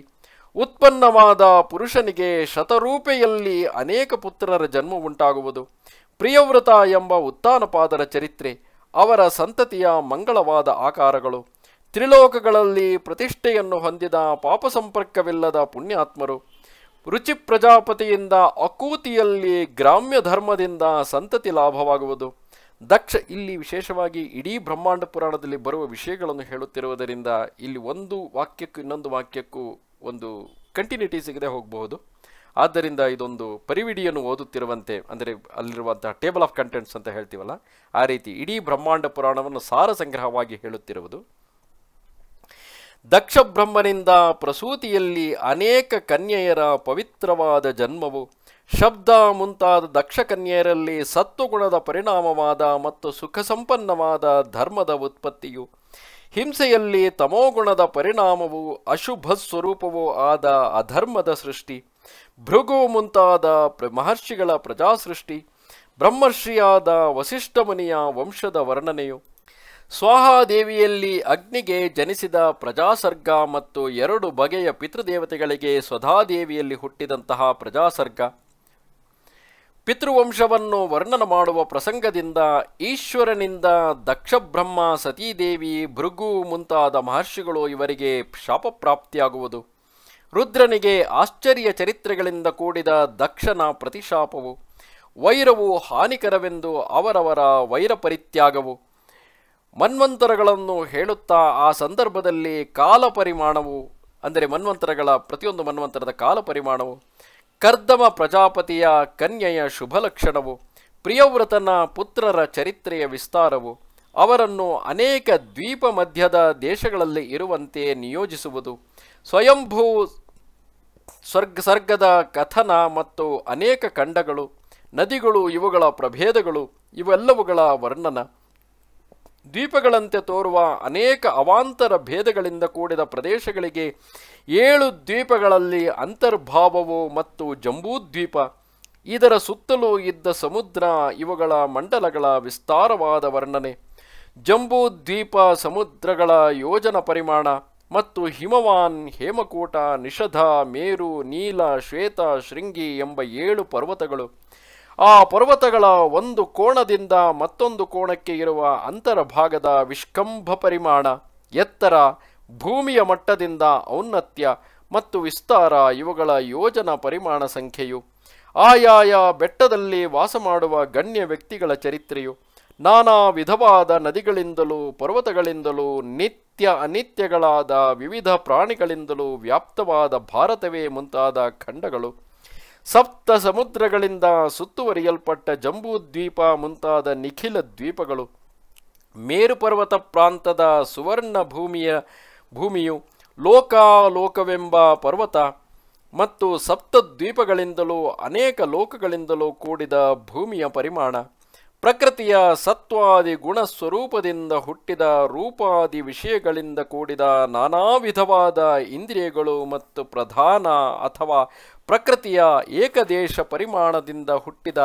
ಉತ್ಪನ್ನವಾದ ಪುರುಷನಿಗೆ ಶತರೂಪೆಯಲ್ಲಿ ಅನೇಕ ಪುತ್ರರ ಜನ್ಮ ಉಂಟಾಗುವುದು ಪ್ರಿಯವ್ರತ ಎಂಬ ಉತ್ತಾನಪಾದರ ಚರಿತ್ರೆ ಅವರ ಸಂತತಿಯ ಮಂಗಳವಾದ ಆಕಾರಗಳು ತ್ರಿಲೋಕಗಳಲ್ಲಿ ಪ್ರತಿಷ್ಠೆಯನ್ನು ಹೊಂದಿದ ಪಾಪ ಸಂಪರ್ಕವಿಲ್ಲದ ಪುಣ್ಯಾತ್ಮರು ರುಚಿ ಪ್ರಜಾಪತಿಯಿಂದ ಅಕೂತಿಯಲ್ಲಿ ಗ್ರಾಮ್ಯ ಧರ್ಮದಿಂದ ಸಂತತಿ ಲಾಭವಾಗುವುದು ದಕ್ಷ ಇಲ್ಲಿ ವಿಶೇಷವಾಗಿ ಇಡೀ ಬ್ರಹ್ಮಾಂಡ ಪುರಾಣದಲ್ಲಿ ಬರುವ ವಿಷಯಗಳನ್ನು ಹೇಳುತ್ತಿರುವುದರಿಂದ ಇಲ್ಲಿ ಒಂದು ವಾಕ್ಯಕ್ಕೂ ಇನ್ನೊಂದು ವಾಕ್ಯಕ್ಕೂ ಒಂದು ಕಂಟಿನ್ಯೂಟಿ ಸಿಗದೆ ಹೋಗಬಹುದು ಆದ್ದರಿಂದ ಇದೊಂದು ಪರಿವಿಡಿಯನ್ನು ಓದುತ್ತಿರುವಂತೆ ಅಂದರೆ ಅಲ್ಲಿರುವಂತಹ ಟೇಬಲ್ ಆಫ್ ಕಂಟೆಂಟ್ಸ್ ಅಂತ ಹೇಳ್ತೀವಲ್ಲ ಆ ರೀತಿ ಇಡೀ ಬ್ರಹ್ಮಾಂಡ ಪುರಾಣವನ್ನು ಸಾರ ಸಂಗ್ರಹವಾಗಿ ಹೇಳುತ್ತಿರುವುದು ದಕ್ಷ ಬ್ರಹ್ಮನಿಂದ ಪ್ರಸೂತಿಯಲ್ಲಿ ಅನೇಕ ಕನ್ಯೆಯರ ಪವಿತ್ರವಾದ ಜನ್ಮವು ಶಬ್ದ ಮುಂತಾದ ದಕ್ಷ ಕನ್ಯೆಯರಲ್ಲಿ ಸತ್ವಗುಣದ ಪರಿಣಾಮವಾದ ಮತ್ತು ಸುಖ ಸಂಪನ್ನವಾದ ಧರ್ಮದ ಉತ್ಪತ್ತಿಯು ಹಿಂಸೆಯಲ್ಲಿ ತಮೋಗುಣದ ಪರಿಣಾಮವು ಅಶುಭ ಸ್ವರೂಪವೂ ಆದ ಅಧರ್ಮದ ಸೃಷ್ಟಿ ಭೃಗು ಮುಂತಾದ ಪ್ರ ಮಹರ್ಷಿಗಳ ಪ್ರಜಾಸೃಷ್ಟಿ ಬ್ರಹ್ಮರ್ಷಿಯಾದ ವಸಿಷ್ಠ ಮುನಿಯ ವಂಶದ ವರ್ಣನೆಯು ಸ್ವಾಹಾದೇವಿಯಲ್ಲಿ ಅಗ್ನಿಗೆ ಜನಿಸಿದ ಪ್ರಜಾಸರ್ಗ ಮತ್ತು ಎರಡು ಬಗೆಯ ಪಿತೃದೇವತೆಗಳಿಗೆ ಸ್ವಧಾದೇವಿಯಲ್ಲಿ ಹುಟ್ಟಿದಂತಹ ಪ್ರಜಾಸರ್ಗ ಪಿತೃವಂಶವನ್ನು ವರ್ಣನ ಮಾಡುವ ಪ್ರಸಂಗದಿಂದ ಈಶ್ವರನಿಂದ ದಕ್ಷಬ್ರಹ್ಮ ಸತೀದೇವಿ ಭೃಗು ಮುಂತಾದ ಮಹರ್ಷಿಗಳು ಇವರಿಗೆ ಶಾಪಪ್ರಾಪ್ತಿಯಾಗುವುದು ರುದ್ರನಿಗೆ ಆಶ್ಚರ್ಯ ಚರಿತ್ರೆಗಳಿಂದ ಕೂಡಿದ ದಕ್ಷನ ಪ್ರತಿಶಾಪವು ವೈರವು ಹಾನಿಕರವೆಂದು ಅವರವರ ವೈರ ಪರಿತ್ಯಾಗವು ಮನ್ವಂತರಗಳನ್ನು ಹೇಳುತ್ತಾ ಆ ಸಂದರ್ಭದಲ್ಲಿ ಕಾಲ ಪರಿಮಾಣವು ಅಂದರೆ ಮನ್ವಂತರಗಳ ಪ್ರತಿಯೊಂದು ಮನ್ವಂತರದ ಕಾಲ ಪರಿಮಾಣವು ಕರ್ದಮ ಪ್ರಜಾಪತಿಯ ಕನ್ಯೆಯ ಶುಭಲಕ್ಷಣವು ಪ್ರಿಯವ್ರತನ ಪುತ್ರರ ಚರಿತ್ರೆಯ ವಿಸ್ತಾರವು ಅವರನ್ನು ಅನೇಕ ದ್ವೀಪ ಮಧ್ಯದ ದೇಶಗಳಲ್ಲಿ ಇರುವಂತೆ ನಿಯೋಜಿಸುವುದು ಸ್ವಯಂಭೂ ಸ್ವರ್ಗ ಸರ್ಗದ ಕಥನ ಮತ್ತು ಅನೇಕ ಖಂಡಗಳು ನದಿಗಳು ಇವುಗಳ ಪ್ರಭೇದಗಳು ಇವೆಲ್ಲವುಗಳ ವರ್ಣನ ದ್ವೀಪಗಳಂತೆ ತೋರುವ ಅನೇಕ ಅವಾಂತರ ಭೇದಗಳಿಂದ ಕೂಡಿದ ಪ್ರದೇಶಗಳಿಗೆ ಏಳು ದ್ವೀಪಗಳಲ್ಲಿ ಅಂತರ್ಭಾವವು ಮತ್ತು ಜಂಬೂದ್ವೀಪ ಇದರ ಸುತ್ತಲೂ ಇದ್ದ ಸಮುದ್ರ ಇವುಗಳ ಮಂಡಲಗಳ ವಿಸ್ತಾರವಾದ ವರ್ಣನೆ ಜಂಬೂದ್ವೀಪ ಸಮುದ್ರಗಳ ಯೋಜನ ಪರಿಮಾಣ ಮತ್ತು ಹಿಮವಾನ್ ಹೇಮಕೂಟ ನಿಷಧ ಮೇರು ನೀಲ ಶ್ವೇತ ಶೃಂಗಿ ಎಂಬ ಏಳು ಪರ್ವತಗಳು ಆ ಪರ್ವತಗಳ ಒಂದು ಕೋಣದಿಂದ ಮತ್ತೊಂದು ಕೋಣಕ್ಕೆ ಇರುವ ಅಂತರ ಭಾಗದ ವಿಷ್ಕಂಭ ಪರಿಮಾಣ ಎತ್ತರ ಭೂಮಿಯ ಮಟ್ಟದಿಂದ ಔನ್ನತ್ಯ ಮತ್ತು ವಿಸ್ತಾರ ಇವುಗಳ ಯೋಜನ ಪರಿಮಾಣ ಸಂಖ್ಯೆಯು ಆಯಾಯ ಬೆಟ್ಟದಲ್ಲಿ ವಾಸ ಮಾಡುವ ಗಣ್ಯ ವ್ಯಕ್ತಿಗಳ ಚರಿತ್ರೆಯು ನಾನಾ ವಿಧವಾದ ನದಿಗಳಿಂದಲೂ ಪರ್ವತಗಳಿಂದಲೂ ನಿತ್ಯ ಅನಿತ್ಯಗಳಾದ ವಿವಿಧ ಪ್ರಾಣಿಗಳಿಂದಲೂ ವ್ಯಾಪ್ತವಾದ ಭಾರತವೇ ಮುಂತಾದ ಖಂಡಗಳು ಸಪ್ತ ಸಮುದ್ರಗಳಿಂದ ಸುತ್ತುವರಿಯಲ್ಪಟ್ಟ ಜಂಬೂದ್ವೀಪ ಮುಂತಾದ ನಿಖಿಲ ದ್ವೀಪಗಳು ಮೇರುಪರ್ವತ ಪ್ರಾಂತದ ಸುವರ್ಣ ಭೂಮಿಯ ಭೂಮಿಯು ಲೋಕಾಲೋಕವೆಂಬ ಪರ್ವತ ಮತ್ತು ಸಪ್ತ ದ್ವೀಪಗಳಿಂದಲೂ ಅನೇಕ ಲೋಕಗಳಿಂದಲೂ ಕೂಡಿದ ಭೂಮಿಯ ಪರಿಮಾಣ ಪ್ರಕೃತಿಯ ಸತ್ವಾದಿ ಗುಣಸ್ವರೂಪದಿಂದ ಹುಟ್ಟಿದ ರೂಪಾದಿ ವಿಷಯಗಳಿಂದ ಕೂಡಿದ ನಾನಾ ವಿಧವಾದ ಇಂದ್ರಿಯಗಳು ಮತ್ತು ಪ್ರಧಾನ ಅಥವಾ ಪ್ರಕೃತಿಯ ಏಕದೇಶ ಪರಿಮಾಣದಿಂದ ಹುಟ್ಟಿದ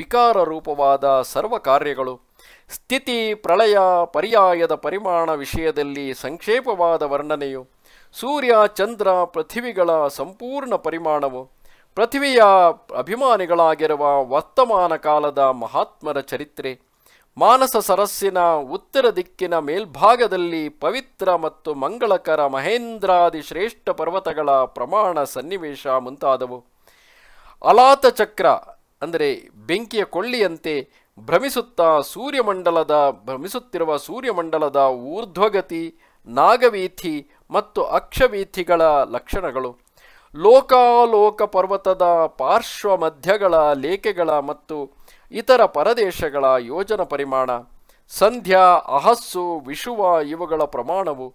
ವಿಕಾರ ರೂಪವಾದ ಸರ್ವ ಕಾರ್ಯಗಳು ಸ್ಥಿತಿ ಪ್ರಳಯ ಪರ್ಯಾಯದ ಪರಿಮಾಣ ವಿಷಯದಲ್ಲಿ ಸಂಕ್ಷೇಪವಾದ ವರ್ಣನೆಯು ಸೂರ್ಯ ಚಂದ್ರ ಪೃಥಿವಿಗಳ ಸಂಪೂರ್ಣ ಪರಿಮಾಣವು ಪೃಥ್ವಿಯ ಅಭಿಮಾನಿಗಳಾಗಿರುವ ವರ್ತಮಾನ ಕಾಲದ ಮಹಾತ್ಮರ ಚರಿತ್ರೆ ಮಾನಸ ಸರಸ್ಸಿನ ಉತ್ತರ ದಿಕ್ಕಿನ ಮೇಲ್ಭಾಗದಲ್ಲಿ ಪವಿತ್ರ ಮತ್ತು ಮಂಗಳಕರ ಮಹೇಂದ್ರಾದಿ ಶ್ರೇಷ್ಠ ಪರ್ವತಗಳ ಪ್ರಮಾಣ ಸನ್ನಿವೇಶ ಮುಂತಾದವು ಅಲಾತ ಚಕ್ರ ಅಂದರೆ ಬೆಂಕಿಯ ಕೊಳ್ಳಿಯಂತೆ ಭ್ರಮಿಸುತ್ತಾ ಸೂರ್ಯಮಂಡಲದ ಭ್ರಮಿಸುತ್ತಿರುವ ಸೂರ್ಯಮಂಡಲದ ಊರ್ಧ್ವಗತಿ ನಾಗವೀಥಿ ಮತ್ತು ಅಕ್ಷವೀಥಿಗಳ ಲಕ್ಷಣಗಳು ಲೋಕಾಲೋಕ ಪರ್ವತದ ಪಾರ್ಶ್ವ ಮಧ್ಯಗಳ ಲೇಖೆಗಳ ಮತ್ತು ಇತರ ಪರದೇಶಗಳ ಯೋಜನ ಪರಿಮಾಣ ಸಂಧ್ಯಾ ಅಹಸ್ಸು ವಿಶುವ ಇವುಗಳ ಪ್ರಮಾಣವು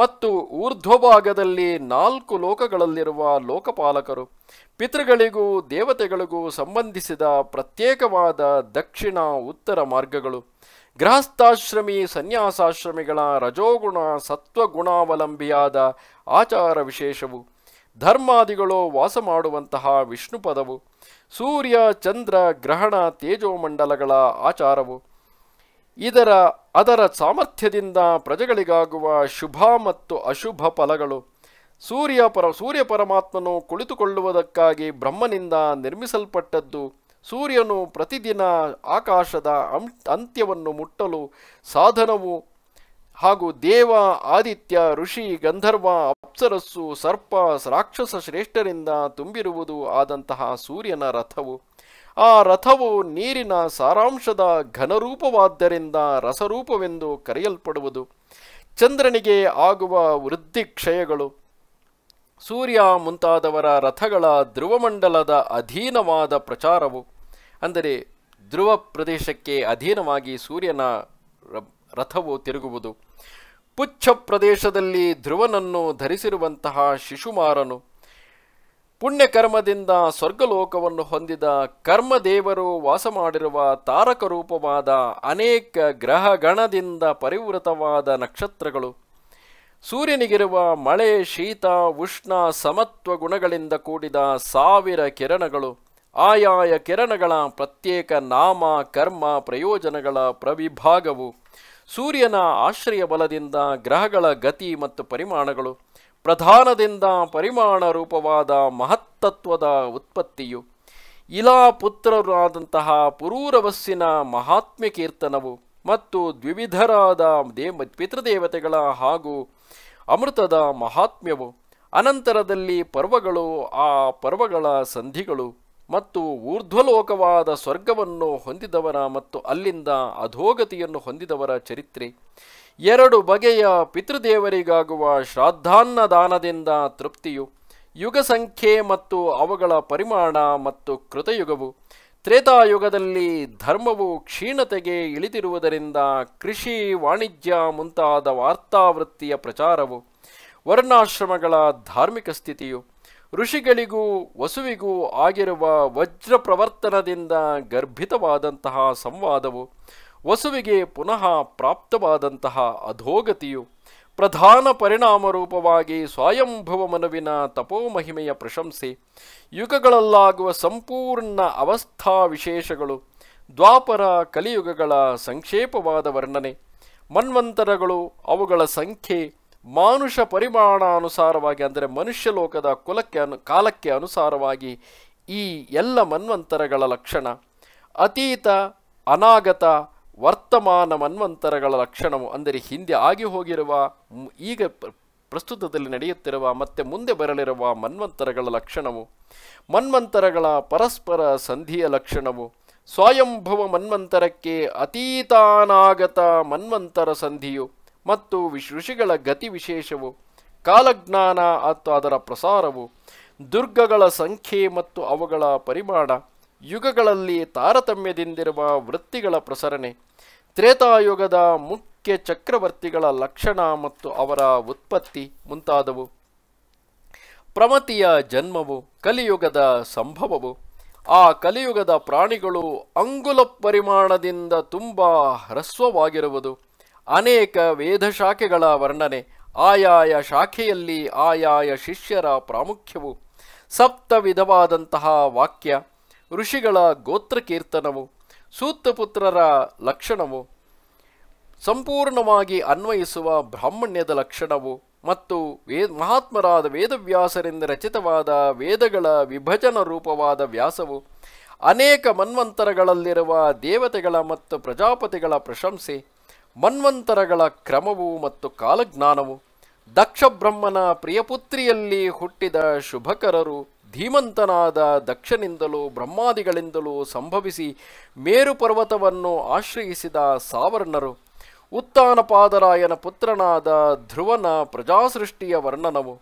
ಮತ್ತು ಊರ್ಧ್ವಭಾಗದಲ್ಲಿ ನಾಲ್ಕು ಲೋಕಗಳಲ್ಲಿರುವ ಲೋಕಪಾಲಕರು ಪಿತೃಗಳಿಗೂ ದೇವತೆಗಳಿಗೂ ಸಂಬಂಧಿಸಿದ ಪ್ರತ್ಯೇಕವಾದ ದಕ್ಷಿಣ ಉತ್ತರ ಮಾರ್ಗಗಳು ಗೃಹಸ್ಥಾಶ್ರಮಿ ಸನ್ಯಾಸಾಶ್ರಮಿಗಳ ರಜೋಗುಣ ಸತ್ವಗುಣಾವಲಂಬಿಯಾದ ಆಚಾರ ವಿಶೇಷವು ಧರ್ಮಾದಿಗಳು ವಾಸ ಮಾಡುವಂತಹ ವಿಷ್ಣು ಪದವು ಸೂರ್ಯ ಚಂದ್ರ ಗ್ರಹಣ ತೇಜೋಮಂಡಲಗಳ ಆಚಾರವು ಇದರ ಅದರ ಸಾಮರ್ಥ್ಯದಿಂದ ಪ್ರಜೆಗಳಿಗಾಗುವ ಶುಭ ಮತ್ತು ಅಶುಭ ಫಲಗಳು ಸೂರ್ಯ ಪರ ಸೂರ್ಯ ಪರಮಾತ್ಮನು ಕುಳಿತುಕೊಳ್ಳುವುದಕ್ಕಾಗಿ ಬ್ರಹ್ಮನಿಂದ ನಿರ್ಮಿಸಲ್ಪಟ್ಟದ್ದು ಸೂರ್ಯನು ಪ್ರತಿದಿನ ಆಕಾಶದ ಅಂತ್ಯವನ್ನು ಮುಟ್ಟಲು ಸಾಧನವು ಹಾಗೂ ದೇವ ಆದಿತ್ಯ ಋಷಿ ಗಂಧರ್ವ ಅಪ್ಸರಸ್ಸು ಸರ್ಪ ರಾಕ್ಷಸ ಶ್ರೇಷ್ಠರಿಂದ ತುಂಬಿರುವುದು ಆದಂತಹ ಸೂರ್ಯನ ರಥವು ಆ ರಥವು ನೀರಿನ ಸಾರಾಂಶದ ಘನರೂಪವಾದ್ದರಿಂದ ರಸರೂಪವೆಂದು ಕರೆಯಲ್ಪಡುವುದು ಚಂದ್ರನಿಗೆ ಆಗುವ ವೃದ್ಧಿ ಕ್ಷಯಗಳು ಸೂರ್ಯ ಮುಂತಾದವರ ರಥಗಳ ಧ್ರುವಮಂಡಲದ ಅಧೀನವಾದ ಪ್ರಚಾರವು ಅಂದರೆ ಧ್ರುವ ಪ್ರದೇಶಕ್ಕೆ ಅಧೀನವಾಗಿ ಸೂರ್ಯನ ರಥವು ತಿರುಗುವುದು ಪುಚ್ಛ ಪ್ರದೇಶದಲ್ಲಿ ಧ್ರುವನನ್ನು ಧರಿಸಿರುವಂತಹ ಶಿಶುಮಾರನು ಪುಣ್ಯಕರ್ಮದಿಂದ ಸ್ವರ್ಗಲೋಕವನ್ನು ಹೊಂದಿದ ಕರ್ಮದೇವರು ವಾಸ ಮಾಡಿರುವ ತಾರಕರೂಪವಾದ ಅನೇಕ ಗ್ರಹಗಣದಿಂದ ಪರಿವೃತವಾದ ನಕ್ಷತ್ರಗಳು ಸೂರ್ಯನಿಗಿರುವ ಮಳೆ ಶೀತ ಉಷ್ಣ ಸಮತ್ವ ಗುಣಗಳಿಂದ ಕೂಡಿದ ಸಾವಿರ ಕಿರಣಗಳು ಆಯಾಯ ಕಿರಣಗಳ ಪ್ರತ್ಯೇಕ ನಾಮ ಕರ್ಮ ಪ್ರಯೋಜನಗಳ ಪ್ರವಿಭಾಗವು ಸೂರ್ಯನ ಆಶ್ರಯ ಬಲದಿಂದ ಗ್ರಹಗಳ ಗತಿ ಮತ್ತು ಪರಿಮಾಣಗಳು ಪ್ರಧಾನದಿಂದ ಪರಿಮಾಣ ರೂಪವಾದ ಮಹತ್ತತ್ವದ ಉತ್ಪತ್ತಿಯು ಇಲಾ ಪುತ್ರರಾದಂತಹ ಪುರೂರವಸ್ಸಿನ ಮಹಾತ್ಮ್ಯ ಕೀರ್ತನವು ಮತ್ತು ದ್ವಿವಿಧರಾದ ದೇವ ಪಿತೃದೇವತೆಗಳ ಹಾಗೂ ಅಮೃತದ ಮಹಾತ್ಮ್ಯವು ಅನಂತರದಲ್ಲಿ ಪರ್ವಗಳು ಆ ಪರ್ವಗಳ ಸಂಧಿಗಳು ಮತ್ತು ಊರ್ಧ್ವಲೋಕವಾದ ಸ್ವರ್ಗವನ್ನು ಹೊಂದಿದವರ ಮತ್ತು ಅಲ್ಲಿಂದ ಅಧೋಗತಿಯನ್ನು ಹೊಂದಿದವರ ಚರಿತ್ರೆ ಎರಡು ಬಗೆಯ ಪಿತೃದೇವರಿಗಾಗುವ ಶ್ರಾದ್ದಾನ್ನ ದಾನದಿಂದ ತೃಪ್ತಿಯು ಯುಗ ಸಂಖ್ಯೆ ಮತ್ತು ಅವುಗಳ ಪರಿಮಾಣ ಮತ್ತು ಕೃತಯುಗವು ತ್ರೇತಾಯುಗದಲ್ಲಿ ಧರ್ಮವು ಕ್ಷೀಣತೆಗೆ ಇಳಿದಿರುವುದರಿಂದ ಕೃಷಿ ವಾಣಿಜ್ಯ ಮುಂತಾದ ವಾರ್ತಾವೃತ್ತಿಯ ಪ್ರಚಾರವು ವರ್ಣಾಶ್ರಮಗಳ ಧಾರ್ಮಿಕ ಸ್ಥಿತಿಯು ಋಷಿಗಳಿಗೂ ವಸುವಿಗೂ ಆಗಿರುವ ವಜ್ರ ಪ್ರವರ್ತನದಿಂದ ಗರ್ಭಿತವಾದಂತಹ ಸಂವಾದವು ವಸುವಿಗೆ ಪುನಃ ಪ್ರಾಪ್ತವಾದಂತಹ ಅಧೋಗತಿಯು ಪ್ರಧಾನ ಪರಿಣಾಮ ರೂಪವಾಗಿ ಸ್ವಯಂಭವ ಮನುವಿನ ತಪೋಮಹಿಮೆಯ ಪ್ರಶಂಸೆ ಯುಗಗಳಲ್ಲಾಗುವ ಸಂಪೂರ್ಣ ಅವಸ್ಥಾ ವಿಶೇಷಗಳು ದ್ವಾಪರ ಕಲಿಯುಗಗಳ ಸಂಕ್ಷೇಪವಾದ ವರ್ಣನೆ ಮನ್ವಂತರಗಳು ಅವುಗಳ ಸಂಖ್ಯೆ ಮಾನುಷ ಪರಿಮಾಣಾನುಸಾರವಾಗಿ ಅಂದರೆ ಮನುಷ್ಯ ಲೋಕದ ಕುಲಕ್ಕೆ ಅನು ಕಾಲಕ್ಕೆ ಅನುಸಾರವಾಗಿ ಈ ಎಲ್ಲ ಮನ್ವಂತರಗಳ ಲಕ್ಷಣ ಅತೀತ ಅನಾಗತ ವರ್ತಮಾನ ಮನ್ವಂತರಗಳ ಲಕ್ಷಣವು ಅಂದರೆ ಹಿಂದೆ ಆಗಿ ಹೋಗಿರುವ ಈಗ ಪ್ರಸ್ತುತದಲ್ಲಿ ನಡೆಯುತ್ತಿರುವ ಮತ್ತೆ ಮುಂದೆ ಬರಲಿರುವ ಮನ್ವಂತರಗಳ ಲಕ್ಷಣವು ಮನ್ವಂತರಗಳ ಪರಸ್ಪರ ಸಂಧಿಯ ಲಕ್ಷಣವು ಸ್ವಯಂಭವ ಮನ್ವಂತರಕ್ಕೆ ಅತೀತಾನಾಗತ ಮನ್ವಂತರ ಸಂಧಿಯು ಮತ್ತು ಋಷಿಗಳ ಗತಿ ವಿಶೇಷವು ಕಾಲಜ್ಞಾನ ಮತ್ತು ಅದರ ಪ್ರಸಾರವು ದುರ್ಗಗಳ ಸಂಖ್ಯೆ ಮತ್ತು ಅವುಗಳ ಪರಿಮಾಣ ಯುಗಗಳಲ್ಲಿ ತಾರತಮ್ಯದಿಂದಿರುವ ವೃತ್ತಿಗಳ ಪ್ರಸರಣೆ ತ್ರೇತಾಯುಗದ ಮುಖ್ಯ ಚಕ್ರವರ್ತಿಗಳ ಲಕ್ಷಣ ಮತ್ತು ಅವರ ಉತ್ಪತ್ತಿ ಮುಂತಾದವು ಪ್ರಮತಿಯ ಜನ್ಮವು ಕಲಿಯುಗದ ಸಂಭವವು ಆ ಕಲಿಯುಗದ ಪ್ರಾಣಿಗಳು ಅಂಗುಲ ಪರಿಮಾಣದಿಂದ ತುಂಬ ಹ್ರಸ್ವವಾಗಿರುವುದು ಅನೇಕ ವೇದ ಶಾಖೆಗಳ ವರ್ಣನೆ ಆಯಾಯ ಶಾಖೆಯಲ್ಲಿ ಆಯಾಯ ಶಿಷ್ಯರ ಪ್ರಾಮುಖ್ಯವು ಸಪ್ತ ವಿಧವಾದಂತಹ ವಾಕ್ಯ ಋಷಿಗಳ ಗೋತ್ರಕೀರ್ತನವು ಸೂತ್ರಪುತ್ರರ ಲಕ್ಷಣವು ಸಂಪೂರ್ಣವಾಗಿ ಅನ್ವಯಿಸುವ ಬ್ರಾಹ್ಮಣ್ಯದ ಲಕ್ಷಣವು ಮತ್ತು ವೇ ಮಹಾತ್ಮರಾದ ವೇದವ್ಯಾಸರಿಂದ ರಚಿತವಾದ ವೇದಗಳ ವಿಭಜನ ರೂಪವಾದ ವ್ಯಾಸವು ಅನೇಕ ಮನ್ವಂತರಗಳಲ್ಲಿರುವ ದೇವತೆಗಳ ಮತ್ತು ಪ್ರಜಾಪತಿಗಳ ಪ್ರಶಂಸೆ ಮನ್ವಂತರಗಳ ಕ್ರಮವು ಮತ್ತು ಕಾಲಜ್ಞಾನವು ದಕ್ಷಬ್ರಹ್ಮನ ಪ್ರಿಯಪುತ್ರಿಯಲ್ಲಿ ಹುಟ್ಟಿದ ಶುಭಕರರು ಧೀಮಂತನಾದ ದಕ್ಷನಿಂದಲೂ ಬ್ರಹ್ಮಾದಿಗಳಿಂದಲೂ ಸಂಭವಿಸಿ ಮೇರುಪರ್ವತವನ್ನು ಆಶ್ರಯಿಸಿದ ಸಾವರ್ಣರು ಉತ್ತಾನಪಾದರಾಯನ ಪುತ್ರನಾದ ಧ್ರುವನ ಪ್ರಜಾಸೃಷ್ಟಿಯ ವರ್ಣನವು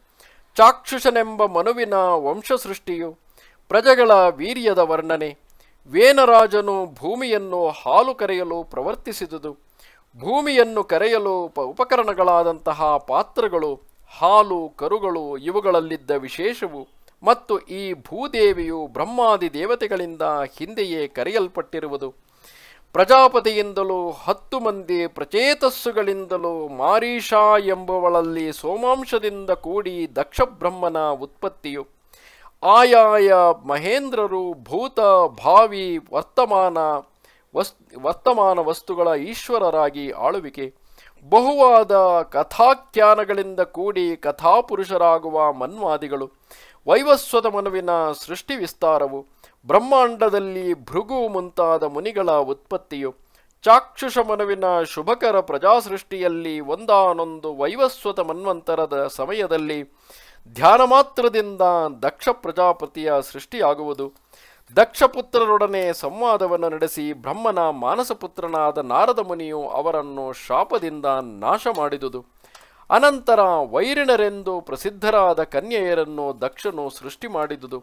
ಚಾಕ್ಷುಷನೆಂಬ ಮನುವಿನ ವಂಶಸೃಷ್ಟಿಯು ಪ್ರಜೆಗಳ ವೀರ್ಯದ ವರ್ಣನೆ ವೇನರಾಜನು ಭೂಮಿಯನ್ನು ಹಾಲು ಕರೆಯಲು ಪ್ರವರ್ತಿಸಿದುದು ಭೂಮಿಯನ್ನು ಕರೆಯಲು ಉಪಕರಣಗಳಾದಂತಹ ಪಾತ್ರಗಳು ಹಾಲು ಕರುಗಳು ಇವುಗಳಲ್ಲಿದ್ದ ವಿಶೇಷವು ಮತ್ತು ಈ ಭೂದೇವಿಯು ಬ್ರಹ್ಮಾದಿ ದೇವತೆಗಳಿಂದ ಹಿಂದೆಯೇ ಕರೆಯಲ್ಪಟ್ಟಿರುವುದು ಪ್ರಜಾಪತಿಯಿಂದಲೂ ಹತ್ತು ಮಂದಿ ಪ್ರಚೇತಸ್ಸುಗಳಿಂದಲೂ ಮಾರೀಷಾ ಎಂಬುವಳಲ್ಲಿ ಸೋಮಾಂಶದಿಂದ ಕೂಡಿ ದಕ್ಷಬ್ರಹ್ಮನ ಉತ್ಪತ್ತಿಯು ಆಯಾಯ ಮಹೇಂದ್ರರು ಭೂತ ಭಾವಿ ವರ್ತಮಾನ ವಸ್ ವರ್ತಮಾನ ವಸ್ತುಗಳ ಈಶ್ವರರಾಗಿ ಆಳುವಿಕೆ ಬಹುವಾದ ಕಥಾಖ್ಯಾನಗಳಿಂದ ಕೂಡಿ ಕಥಾಪುರುಷರಾಗುವ ಮನ್ವಾದಿಗಳು ವೈವಸ್ವದ ಮನುವಿನ ಸೃಷ್ಟಿ ವಿಸ್ತಾರವು ಬ್ರಹ್ಮಾಂಡದಲ್ಲಿ ಭೃಗು ಮುಂತಾದ ಮುನಿಗಳ ಉತ್ಪತ್ತಿಯು ಚಾಕ್ಷುಷ ಮನುವಿನ ಶುಭಕರ ಪ್ರಜಾಸೃಷ್ಟಿಯಲ್ಲಿ ಒಂದಾನೊಂದು ವೈವಸ್ವತ ಮನ್ವಂತರದ ಸಮಯದಲ್ಲಿ ಧ್ಯಾನ ಮಾತ್ರದಿಂದ ದಕ್ಷ ಪ್ರಜಾಪತಿಯ ಸೃಷ್ಟಿಯಾಗುವುದು ದಕ್ಷಪುತ್ರರೊಡನೆ ಸಂವಾದವನ್ನು ನಡೆಸಿ ಬ್ರಹ್ಮನ ಮಾನಸಪುತ್ರನಾದ ನಾರದ ಮುನಿಯು ಅವರನ್ನು ಶಾಪದಿಂದ ನಾಶ ಮಾಡಿದುದು ಅನಂತರ ವೈರಿಣರೆಂದು ಪ್ರಸಿದ್ಧರಾದ ಕನ್ಯೆಯರನ್ನು ದಕ್ಷನು ಸೃಷ್ಟಿ ಮಾಡಿದುದು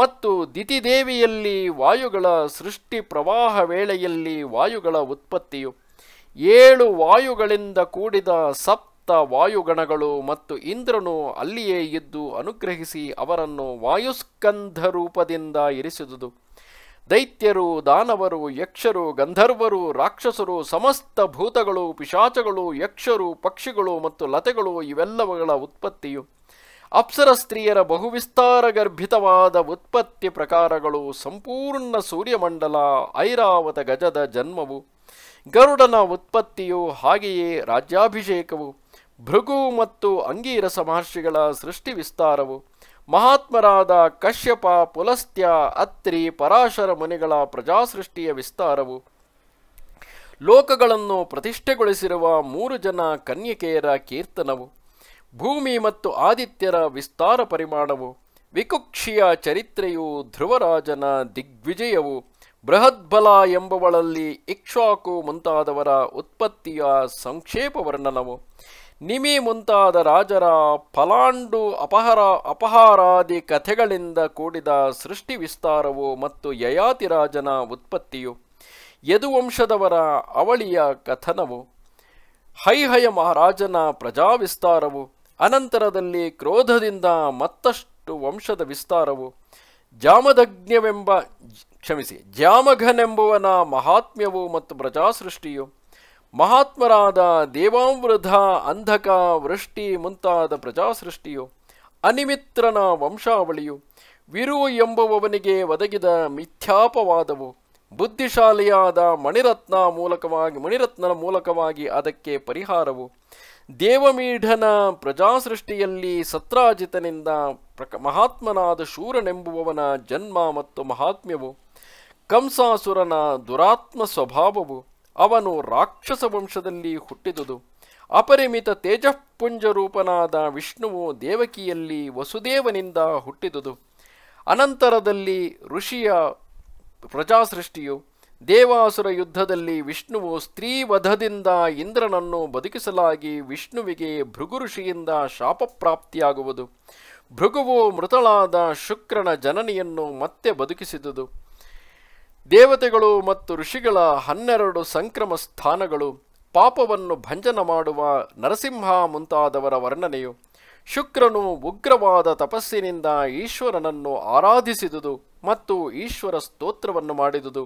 ಮತ್ತು ದಿತಿದೇವಿಯಲ್ಲಿ ವಾಯುಗಳ ಸೃಷ್ಟಿ ಪ್ರವಾಹ ವೇಳೆಯಲ್ಲಿ ವಾಯುಗಳ ಉತ್ಪತ್ತಿಯು ಏಳು ವಾಯುಗಳಿಂದ ಕೂಡಿದ ಸಪ್ತ ವಾಯುಗಣಗಳು ಮತ್ತು ಇಂದ್ರನು ಅಲ್ಲಿಯೇ ಇದ್ದು ಅನುಗ್ರಹಿಸಿ ಅವರನ್ನು ವಾಯುಸ್ಕಂಧ ರೂಪದಿಂದ ಇರಿಸಿದುದು ದೈತ್ಯರು ದಾನವರು ಯಕ್ಷರು ಗಂಧರ್ವರು ರಾಕ್ಷಸರು ಸಮಸ್ತ ಭೂತಗಳು ಪಿಶಾಚಗಳು ಯಕ್ಷರು ಪಕ್ಷಿಗಳು ಮತ್ತು ಲತೆಗಳು ಇವೆಲ್ಲವುಗಳ ಉತ್ಪತ್ತಿಯು ಅಪ್ಸರ ಸ್ತ್ರೀಯರ ಬಹುವಿಸ್ತಾರ ಗರ್ಭಿತವಾದ ಉತ್ಪತ್ತಿ ಪ್ರಕಾರಗಳು ಸಂಪೂರ್ಣ ಸೂರ್ಯಮಂಡಲ ಐರಾವತ ಗಜದ ಜನ್ಮವು ಗರುಡನ ಉತ್ಪತ್ತಿಯು ಹಾಗೆಯೇ ರಾಜ್ಯಾಭಿಷೇಕವು ಭೃಗು ಮತ್ತು ಅಂಗೀರಸ ಮಹರ್ಷಿಗಳ ಸೃಷ್ಟಿ ವಿಸ್ತಾರವು ಮಹಾತ್ಮರಾದ ಕಶ್ಯಪ ಪುಲಸ್ತ್ಯ ಅತ್ರಿ ಪರಾಶರ ಮುನಿಗಳ ಪ್ರಜಾಸೃಷ್ಟಿಯ ವಿಸ್ತಾರವು ಲೋಕಗಳನ್ನು ಪ್ರತಿಷ್ಠೆಗೊಳಿಸಿರುವ ಮೂರು ಜನ ಕನ್ಯಕೆಯರ ಕೀರ್ತನವು ಭೂಮಿ ಮತ್ತು ಆದಿತ್ಯರ ವಿಸ್ತಾರ ಪರಿಮಾಣವು ವಿಕುಕ್ಷಿಯ ಚರಿತ್ರೆಯು ಧ್ರುವರಾಜನ ದಿಗ್ವಿಜಯವು ಬೃಹದ್ಬಲ ಎಂಬವಳಲ್ಲಿ ಇಕ್ಷಾಕು ಮುಂತಾದವರ ಉತ್ಪತ್ತಿಯ ಸಂಕ್ಷೇಪ ವರ್ಣನವು ನಿಮಿ ಮುಂತಾದ ರಾಜರ ಫಲಾಂಡು ಅಪಹರ ಅಪಹಾರಾದಿ ಕಥೆಗಳಿಂದ ಕೂಡಿದ ಸೃಷ್ಟಿ ವಿಸ್ತಾರವು ಮತ್ತು ಯಯಾತಿ ರಾಜನ ಉತ್ಪತ್ತಿಯು ಯದುವಂಶದವರ ಅವಳಿಯ ಕಥನವು ಹೈಹಯ ಮಹಾರಾಜನ ಪ್ರಜಾವಿಸ್ತಾರವು ಅನಂತರದಲ್ಲಿ ಕ್ರೋಧದಿಂದ ಮತ್ತಷ್ಟು ವಂಶದ ವಿಸ್ತಾರವು ಜಾಮದಜ್ಞವೆಂಬ ಕ್ಷಮಿಸಿ ಜಾಮಘನೆಂಬುವನ ಮಹಾತ್ಮ್ಯವು ಮತ್ತು ಪ್ರಜಾಸೃಷ್ಟಿಯು ಮಹಾತ್ಮರಾದ ದೇವಾಮೃತ ಅಂಧಕ ವೃಷ್ಟಿ ಮುಂತಾದ ಪ್ರಜಾಸೃಷ್ಟಿಯು ಅನಿಮಿತ್ರನ ವಂಶಾವಳಿಯು ವಿರು ಎಂಬುವವನಿಗೆ ಒದಗಿದ ಮಿಥ್ಯಾಪವಾದವು ಬುದ್ಧಿಶಾಲಿಯಾದ ಮಣಿರತ್ನ ಮೂಲಕವಾಗಿ ಮಣಿರತ್ನನ ಮೂಲಕವಾಗಿ ಅದಕ್ಕೆ ಪರಿಹಾರವು ದೇವಮೀಢನ ಪ್ರಜಾಸೃಷ್ಟಿಯಲ್ಲಿ ಸತ್ರಾಜಿತನಿಂದ ಪ್ರಕ ಮಹಾತ್ಮನಾದ ಶೂರನೆಂಬುವವನ ಜನ್ಮ ಮತ್ತು ಮಹಾತ್ಮ್ಯವು ಕಂಸಾಸುರನ ದುರಾತ್ಮ ಸ್ವಭಾವವು ಅವನು ರಾಕ್ಷಸ ವಂಶದಲ್ಲಿ ಹುಟ್ಟಿದುದು ಅಪರಿಮಿತ ತೇಜಃಪುಂಜರೂಪನಾದ ವಿಷ್ಣುವು ದೇವಕಿಯಲ್ಲಿ ವಸುದೇವನಿಂದ ಹುಟ್ಟಿದುದು ಅನಂತರದಲ್ಲಿ ಋಷಿಯ ಪ್ರಜಾಸೃಷ್ಟಿಯು ದೇವಾಸುರ ಯುದ್ಧದಲ್ಲಿ ವಿಷ್ಣುವು ಸ್ತ್ರೀವಧದಿಂದ ಇಂದ್ರನನ್ನು ಬದುಕಿಸಲಾಗಿ ವಿಷ್ಣುವಿಗೆ ಭೃಗು ಋಷಿಯಿಂದ ಶಾಪಪ್ರಾಪ್ತಿಯಾಗುವುದು ಭೃಗುವು ಮೃತಳಾದ ಶುಕ್ರನ ಜನನಿಯನ್ನು ಮತ್ತೆ ಬದುಕಿಸಿದುದು ದೇವತೆಗಳು ಮತ್ತು ಋಷಿಗಳ ಹನ್ನೆರಡು ಸಂಕ್ರಮ ಸ್ಥಾನಗಳು ಪಾಪವನ್ನು ಭಂಜನ ಮಾಡುವ ನರಸಿಂಹ ಮುಂತಾದವರ ವರ್ಣನೆಯು ಶುಕ್ರನು ಉಗ್ರವಾದ ತಪಸ್ಸಿನಿಂದ ಈಶ್ವರನನ್ನು ಆರಾಧಿಸಿದುದು ಮತ್ತು ಈಶ್ವರ ಸ್ತೋತ್ರವನ್ನು ಮಾಡಿದುದು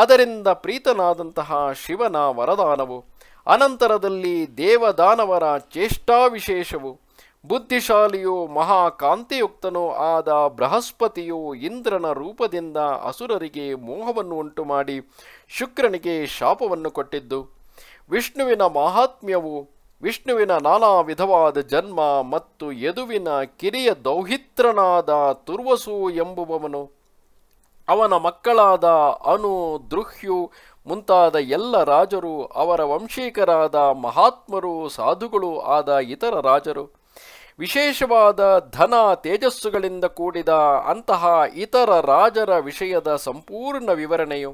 ಅದರಿಂದ ಪ್ರೀತನಾದಂತಹ ಶಿವನ ವರದಾನವು ಅನಂತರದಲ್ಲಿ ದೇವದಾನವರ ಚೇಷ್ಟಾವಿಶೇಷವು ಬುದ್ಧಿಶಾಲಿಯೋ ಮಹಾಕಾಂತಿಯುಕ್ತನೋ ಆದ ಬೃಹಸ್ಪತಿಯು ಇಂದ್ರನ ರೂಪದಿಂದ ಅಸುರರಿಗೆ ಮೋಹವನ್ನು ಉಂಟುಮಾಡಿ ಮಾಡಿ ಶುಕ್ರನಿಗೆ ಶಾಪವನ್ನು ಕೊಟ್ಟಿದ್ದು ವಿಷ್ಣುವಿನ ಮಹಾತ್ಮ್ಯವು ವಿಷ್ಣುವಿನ ನಾನಾ ವಿಧವಾದ ಜನ್ಮ ಮತ್ತು ಯದುವಿನ ಕಿರಿಯ ದೌಹಿತ್ರನಾದ ತುರ್ವಸು ಎಂಬುವವನು ಅವನ ಮಕ್ಕಳಾದ ಅನು ದೃಹ್ಯು ಮುಂತಾದ ಎಲ್ಲ ರಾಜರು ಅವರ ವಂಶೀಕರಾದ ಮಹಾತ್ಮರು ಸಾಧುಗಳು ಆದ ಇತರ ರಾಜರು ವಿಶೇಷವಾದ ಧನ ತೇಜಸ್ಸುಗಳಿಂದ ಕೂಡಿದ ಅಂತಹ ಇತರ ರಾಜರ ವಿಷಯದ ಸಂಪೂರ್ಣ ವಿವರಣೆಯು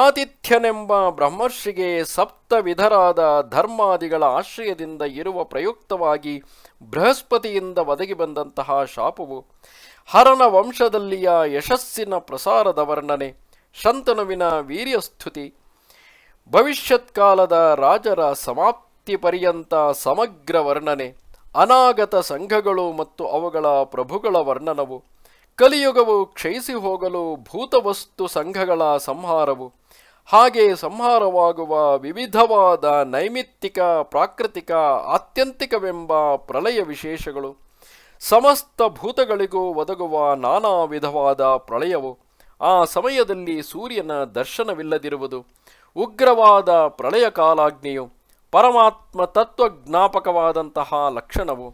ಆತಿಥ್ಯನೆಂಬ ಬ್ರಹ್ಮರ್ಷಿಗೆ ಸಪ್ತ ವಿಧರಾದ ಧರ್ಮಾದಿಗಳ ಆಶ್ರಯದಿಂದ ಇರುವ ಪ್ರಯುಕ್ತವಾಗಿ ಬೃಹಸ್ಪತಿಯಿಂದ ಒದಗಿ ಬಂದಂತಹ ಶಾಪವು ಹರನ ವಂಶದಲ್ಲಿಯ ಯಶಸ್ಸಿನ ಪ್ರಸಾರದ ವರ್ಣನೆ ಶಂತನುವಿನ ವೀರ್ಯಸ್ತುತಿ ಭವಿಷ್ಯತ್ಕಾಲದ ರಾಜರ ಸಮಾಪ್ತಿ ಪರ್ಯಂತ ಸಮಗ್ರ ವರ್ಣನೆ ಅನಾಗತ ಸಂಘಗಳು ಮತ್ತು ಅವುಗಳ ಪ್ರಭುಗಳ ವರ್ಣನವು ಕಲಿಯುಗವು ಕ್ಷಯಿಸಿ ಹೋಗಲು ಭೂತವಸ್ತು ಸಂಘಗಳ ಸಂಹಾರವು ಹಾಗೆ ಸಂಹಾರವಾಗುವ ವಿವಿಧವಾದ ನೈಮಿತ್ತಿಕ ಪ್ರಾಕೃತಿಕ ಆತ್ಯಂತಿಕವೆಂಬ ಪ್ರಳಯ ವಿಶೇಷಗಳು ಸಮಸ್ತ ಭೂತಗಳಿಗೂ ಒದಗುವ ನಾನಾ ವಿಧವಾದ ಪ್ರಳಯವು ಆ ಸಮಯದಲ್ಲಿ ಸೂರ್ಯನ ದರ್ಶನವಿಲ್ಲದಿರುವುದು ಉಗ್ರವಾದ ಪ್ರಳಯ ಕಾಲಾಗ್ನಿಯು ಪರಮಾತ್ಮ ತತ್ವಜ್ಞಾಪಕವಾದಂತಹ ಲಕ್ಷಣವು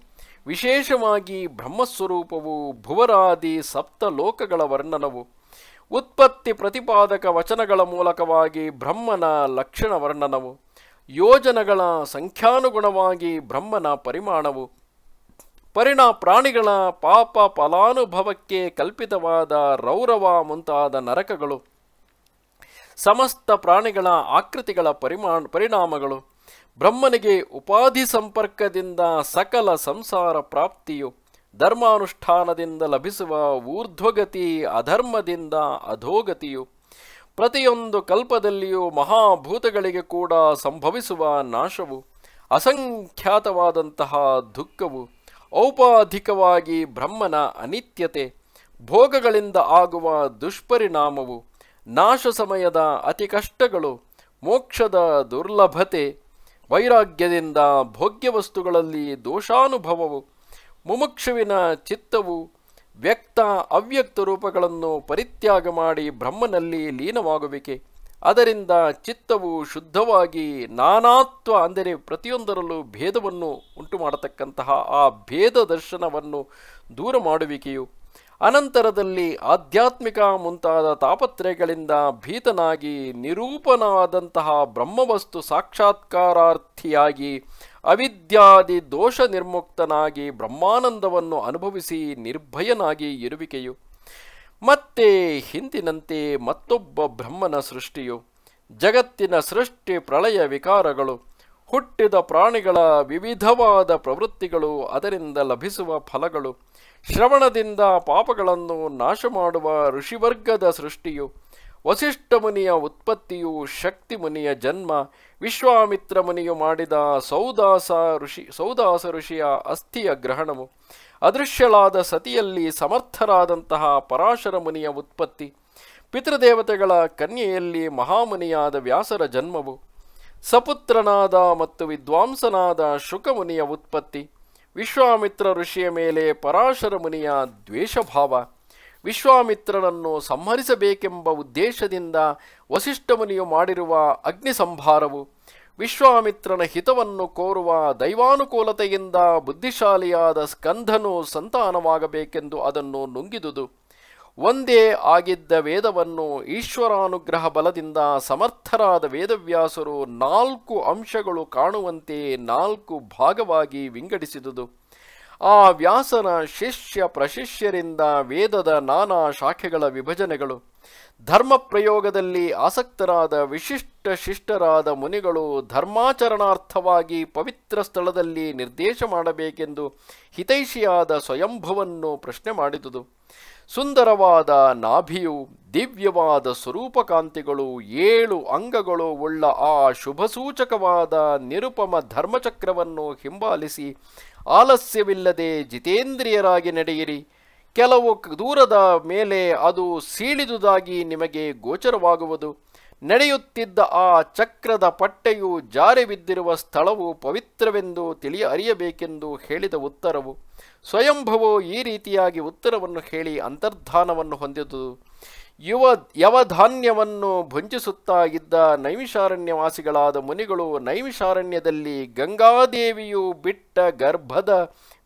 ವಿಶೇಷವಾಗಿ ಬ್ರಹ್ಮಸ್ವರೂಪವು ಭುವರಾದಿ ಸಪ್ತ ಲೋಕಗಳ ವರ್ಣನವು ಉತ್ಪತ್ತಿ ಪ್ರತಿಪಾದಕ ವಚನಗಳ ಮೂಲಕವಾಗಿ ಬ್ರಹ್ಮನ ಲಕ್ಷಣ ವರ್ಣನವು ಯೋಜನಗಳ ಸಂಖ್ಯಾನುಗುಣವಾಗಿ ಬ್ರಹ್ಮನ ಪರಿಮಾಣವು ಪರಿಣಾ ಪ್ರಾಣಿಗಳ ಪಾಪ ಫಲಾನುಭವಕ್ಕೆ ಕಲ್ಪಿತವಾದ ರೌರವ ಮುಂತಾದ ನರಕಗಳು ಸಮಸ್ತ ಪ್ರಾಣಿಗಳ ಆಕೃತಿಗಳ ಪರಿಮಾಣ ಪರಿಣಾಮಗಳು ಬ್ರಹ್ಮನಿಗೆ ಉಪಾಧಿ ಸಂಪರ್ಕದಿಂದ ಸಕಲ ಸಂಸಾರ ಪ್ರಾಪ್ತಿಯು ಧರ್ಮಾನುಷ್ಠಾನದಿಂದ ಲಭಿಸುವ ಊರ್ಧ್ವಗತಿ ಅಧರ್ಮದಿಂದ ಅಧೋಗತಿಯು ಪ್ರತಿಯೊಂದು ಕಲ್ಪದಲ್ಲಿಯೂ ಮಹಾಭೂತಗಳಿಗೆ ಕೂಡ ಸಂಭವಿಸುವ ನಾಶವು ಅಸಂಖ್ಯಾತವಾದಂತಹ ದುಃಖವು ಔಪಾಧಿಕವಾಗಿ ಬ್ರಹ್ಮನ ಅನಿತ್ಯತೆ ಭೋಗಗಳಿಂದ ಆಗುವ ದುಷ್ಪರಿಣಾಮವು ನಾಶ ಸಮಯದ ಅತಿ ಕಷ್ಟಗಳು ಮೋಕ್ಷದ ದುರ್ಲಭತೆ ವೈರಾಗ್ಯದಿಂದ ಭೋಗ್ಯ ವಸ್ತುಗಳಲ್ಲಿ ದೋಷಾನುಭವವು ಮುಮುಕ್ಷುವಿನ ಚಿತ್ತವು ವ್ಯಕ್ತ ಅವ್ಯಕ್ತ ರೂಪಗಳನ್ನು ಪರಿತ್ಯಾಗ ಮಾಡಿ ಬ್ರಹ್ಮನಲ್ಲಿ ಲೀನವಾಗುವಿಕೆ ಅದರಿಂದ ಚಿತ್ತವು ಶುದ್ಧವಾಗಿ ನಾನಾತ್ವ ಅಂದರೆ ಪ್ರತಿಯೊಂದರಲ್ಲೂ ಭೇದವನ್ನು ಉಂಟು ಮಾಡತಕ್ಕಂತಹ ಆ ಭೇದ ದರ್ಶನವನ್ನು ದೂರ ಮಾಡುವಿಕೆಯು ಅನಂತರದಲ್ಲಿ ಆಧ್ಯಾತ್ಮಿಕ ಮುಂತಾದ ತಾಪತ್ರಯಗಳಿಂದ ಭೀತನಾಗಿ ನಿರೂಪನಾದಂತಹ ಬ್ರಹ್ಮವಸ್ತು ಸಾಕ್ಷಾತ್ಕಾರಾರ್ಥಿಯಾಗಿ ಅವಿದ್ಯಾದಿ ದೋಷ ನಿರ್ಮುಕ್ತನಾಗಿ ಬ್ರಹ್ಮಾನಂದವನ್ನು ಅನುಭವಿಸಿ ನಿರ್ಭಯನಾಗಿ ಇರುವಿಕೆಯು ಮತ್ತೆ ಹಿಂದಿನಂತೆ ಮತ್ತೊಬ್ಬ ಬ್ರಹ್ಮನ ಸೃಷ್ಟಿಯು ಜಗತ್ತಿನ ಸೃಷ್ಟಿ ಪ್ರಳಯ ವಿಕಾರಗಳು ಹುಟ್ಟಿದ ಪ್ರಾಣಿಗಳ ವಿವಿಧವಾದ ಪ್ರವೃತ್ತಿಗಳು ಅದರಿಂದ ಲಭಿಸುವ ಫಲಗಳು ಶ್ರವಣದಿಂದ ಪಾಪಗಳನ್ನು ನಾಶ ಮಾಡುವ ಋಷಿವರ್ಗದ ಸೃಷ್ಟಿಯು ವಸಿಷ್ಠ ಮುನಿಯ ಉತ್ಪತ್ತಿಯು ಶಕ್ತಿ ಮುನಿಯ ಜನ್ಮ ವಿಶ್ವಾಮಿತ್ರ ಮುನಿಯು ಮಾಡಿದ ಸೌದಾಸ ಋಷಿ ಸೌದಾಸ ಋಷಿಯ ಅಸ್ಥಿಯ ಗ್ರಹಣವು ಅದೃಶ್ಯಳಾದ ಸತಿಯಲ್ಲಿ ಸಮರ್ಥರಾದಂತಹ ಪರಾಶರ ಮುನಿಯ ಉತ್ಪತ್ತಿ ಪಿತೃದೇವತೆಗಳ ಕನ್ಯೆಯಲ್ಲಿ ಮಹಾಮುನಿಯಾದ ವ್ಯಾಸರ ಜನ್ಮವು ಸಪುತ್ರನಾದ ಮತ್ತು ವಿದ್ವಾಂಸನಾದ ಶುಕಮುನಿಯ ಉತ್ಪತ್ತಿ ವಿಶ್ವಾಮಿತ್ರ ಋಷಿಯ ಮೇಲೆ ಪರಾಶರ ಮುನಿಯ ದ್ವೇಷಭಾವ ವಿಶ್ವಾಮಿತ್ರನನ್ನು ಸಂಹರಿಸಬೇಕೆಂಬ ಉದ್ದೇಶದಿಂದ ವಸಿಷ್ಠ ಮುನಿಯು ಮಾಡಿರುವ ಅಗ್ನಿ ಸಂಭಾರವು ವಿಶ್ವಾಮಿತ್ರನ ಹಿತವನ್ನು ಕೋರುವ ದೈವಾನುಕೂಲತೆಯಿಂದ ಬುದ್ಧಿಶಾಲಿಯಾದ ಸ್ಕಂಧನು ಸಂತಾನವಾಗಬೇಕೆಂದು ಅದನ್ನು ನುಂಗಿದುದು ಒಂದೇ ಆಗಿದ್ದ ವೇದವನ್ನು ಈಶ್ವರಾನುಗ್ರಹ ಬಲದಿಂದ ಸಮರ್ಥರಾದ ವೇದವ್ಯಾಸರು ನಾಲ್ಕು ಅಂಶಗಳು ಕಾಣುವಂತೆ ನಾಲ್ಕು ಭಾಗವಾಗಿ ವಿಂಗಡಿಸಿದುದು ಆ ವ್ಯಾಸನ ಶಿಷ್ಯ ಪ್ರಶಿಷ್ಯರಿಂದ ವೇದದ ನಾನಾ ಶಾಖೆಗಳ ವಿಭಜನೆಗಳು ಧರ್ಮ ಪ್ರಯೋಗದಲ್ಲಿ ಆಸಕ್ತರಾದ ವಿಶಿಷ್ಟ ಶಿಷ್ಟರಾದ ಮುನಿಗಳು ಧರ್ಮಾಚರಣಾರ್ಥವಾಗಿ ಪವಿತ್ರ ಸ್ಥಳದಲ್ಲಿ ನಿರ್ದೇಶ ಮಾಡಬೇಕೆಂದು ಹಿತೈಷಿಯಾದ ಸ್ವಯಂಭವನ್ನು ಪ್ರಶ್ನೆ ಮಾಡಿದುದು ಸುಂದರವಾದ ನಾಭಿಯು ದಿವ್ಯವಾದ ಸ್ವರೂಪಕಾಂತಿಗಳು ಏಳು ಅಂಗಗಳು ಉಳ್ಳ ಆ ಶುಭಸೂಚಕವಾದ ನಿರುಪಮ ಧರ್ಮಚಕ್ರವನ್ನು ಹಿಂಬಾಲಿಸಿ ಆಲಸ್ಯವಿಲ್ಲದೆ ಜಿತೇಂದ್ರಿಯರಾಗಿ ನಡೆಯಿರಿ ಕೆಲವು ದೂರದ ಮೇಲೆ ಅದು ಸೀಳಿದುದಾಗಿ ನಿಮಗೆ ಗೋಚರವಾಗುವುದು ನಡೆಯುತ್ತಿದ್ದ ಆ ಚಕ್ರದ ಪಟ್ಟೆಯು ಜಾರಿ ಬಿದ್ದಿರುವ ಸ್ಥಳವು ಪವಿತ್ರವೆಂದು ತಿಳಿಯ ಅರಿಯಬೇಕೆಂದು ಹೇಳಿದ ಉತ್ತರವು ಸ್ವಯಂಭವು ಈ ರೀತಿಯಾಗಿ ಉತ್ತರವನ್ನು ಹೇಳಿ ಅಂತರ್ಧಾನವನ್ನು ಹೊಂದಿದ್ದು ಯುವ ಯವಧಾನ್ಯವನ್ನು ಭುಂಜಿಸುತ್ತಾ ಇದ್ದ ನೈಮಿಷಾರಣ್ಯವಾಸಿಗಳಾದ ಮುನಿಗಳು ನೈಮಿಷಾರಣ್ಯದಲ್ಲಿ ಗಂಗಾದೇವಿಯು ಬಿಟ್ಟ ಗರ್ಭದ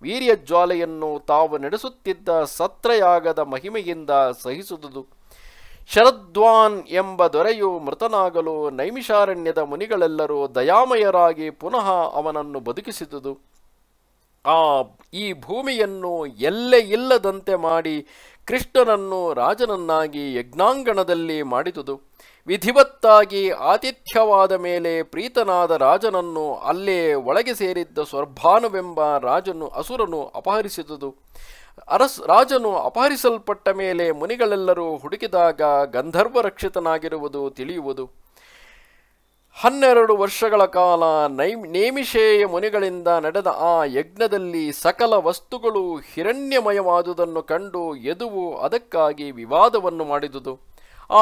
ವೀರ್ಯಜ್ವಾಲೆಯನ್ನು ತಾವು ನಡೆಸುತ್ತಿದ್ದ ಸತ್ರಯಾಗದ ಮಹಿಮೆಯಿಂದ ಸಹಿಸುವುದು ಶರದ್ವಾನ್ ಎಂಬ ದೊರೆಯು ಮೃತನಾಗಲು ನೈಮಿಷಾರಣ್ಯದ ಮುನಿಗಳೆಲ್ಲರೂ ದಯಾಮಯರಾಗಿ ಪುನಃ ಅವನನ್ನು ಬದುಕಿಸಿದುದು ಆ ಈ ಭೂಮಿಯನ್ನು ಎಲ್ಲೆ ಇಲ್ಲದಂತೆ ಮಾಡಿ ಕೃಷ್ಣನನ್ನು ರಾಜನನ್ನಾಗಿ ಯಜ್ಞಾಂಗಣದಲ್ಲಿ ಮಾಡಿದುದು ವಿಧಿವತ್ತಾಗಿ ಆತಿಥ್ಯವಾದ ಮೇಲೆ ಪ್ರೀತನಾದ ರಾಜನನ್ನು ಅಲ್ಲೇ ಒಳಗೆ ಸೇರಿದ್ದ ಸ್ವರ್ಭಾನುವೆಂಬ ರಾಜನು ಅಸುರನು ಅಪಹರಿಸಿದುದು ಅರಸ್ ರಾಜನು ಅಪಹರಿಸಲ್ಪಟ್ಟ ಮೇಲೆ ಮುನಿಗಳೆಲ್ಲರೂ ಹುಡುಕಿದಾಗ ಗಂಧರ್ವ ರಕ್ಷಿತನಾಗಿರುವುದು ತಿಳಿಯುವುದು ಹನ್ನೆರಡು ವರ್ಷಗಳ ಕಾಲ ನೈ ನೇಮಿಷೇಯ ಮುನಿಗಳಿಂದ ನಡೆದ ಆ ಯಜ್ಞದಲ್ಲಿ ಸಕಲ ವಸ್ತುಗಳು ಹಿರಣ್ಯಮಯವಾದುದನ್ನು ಕಂಡು ಎದುವು ಅದಕ್ಕಾಗಿ ವಿವಾದವನ್ನು ಮಾಡಿದುದು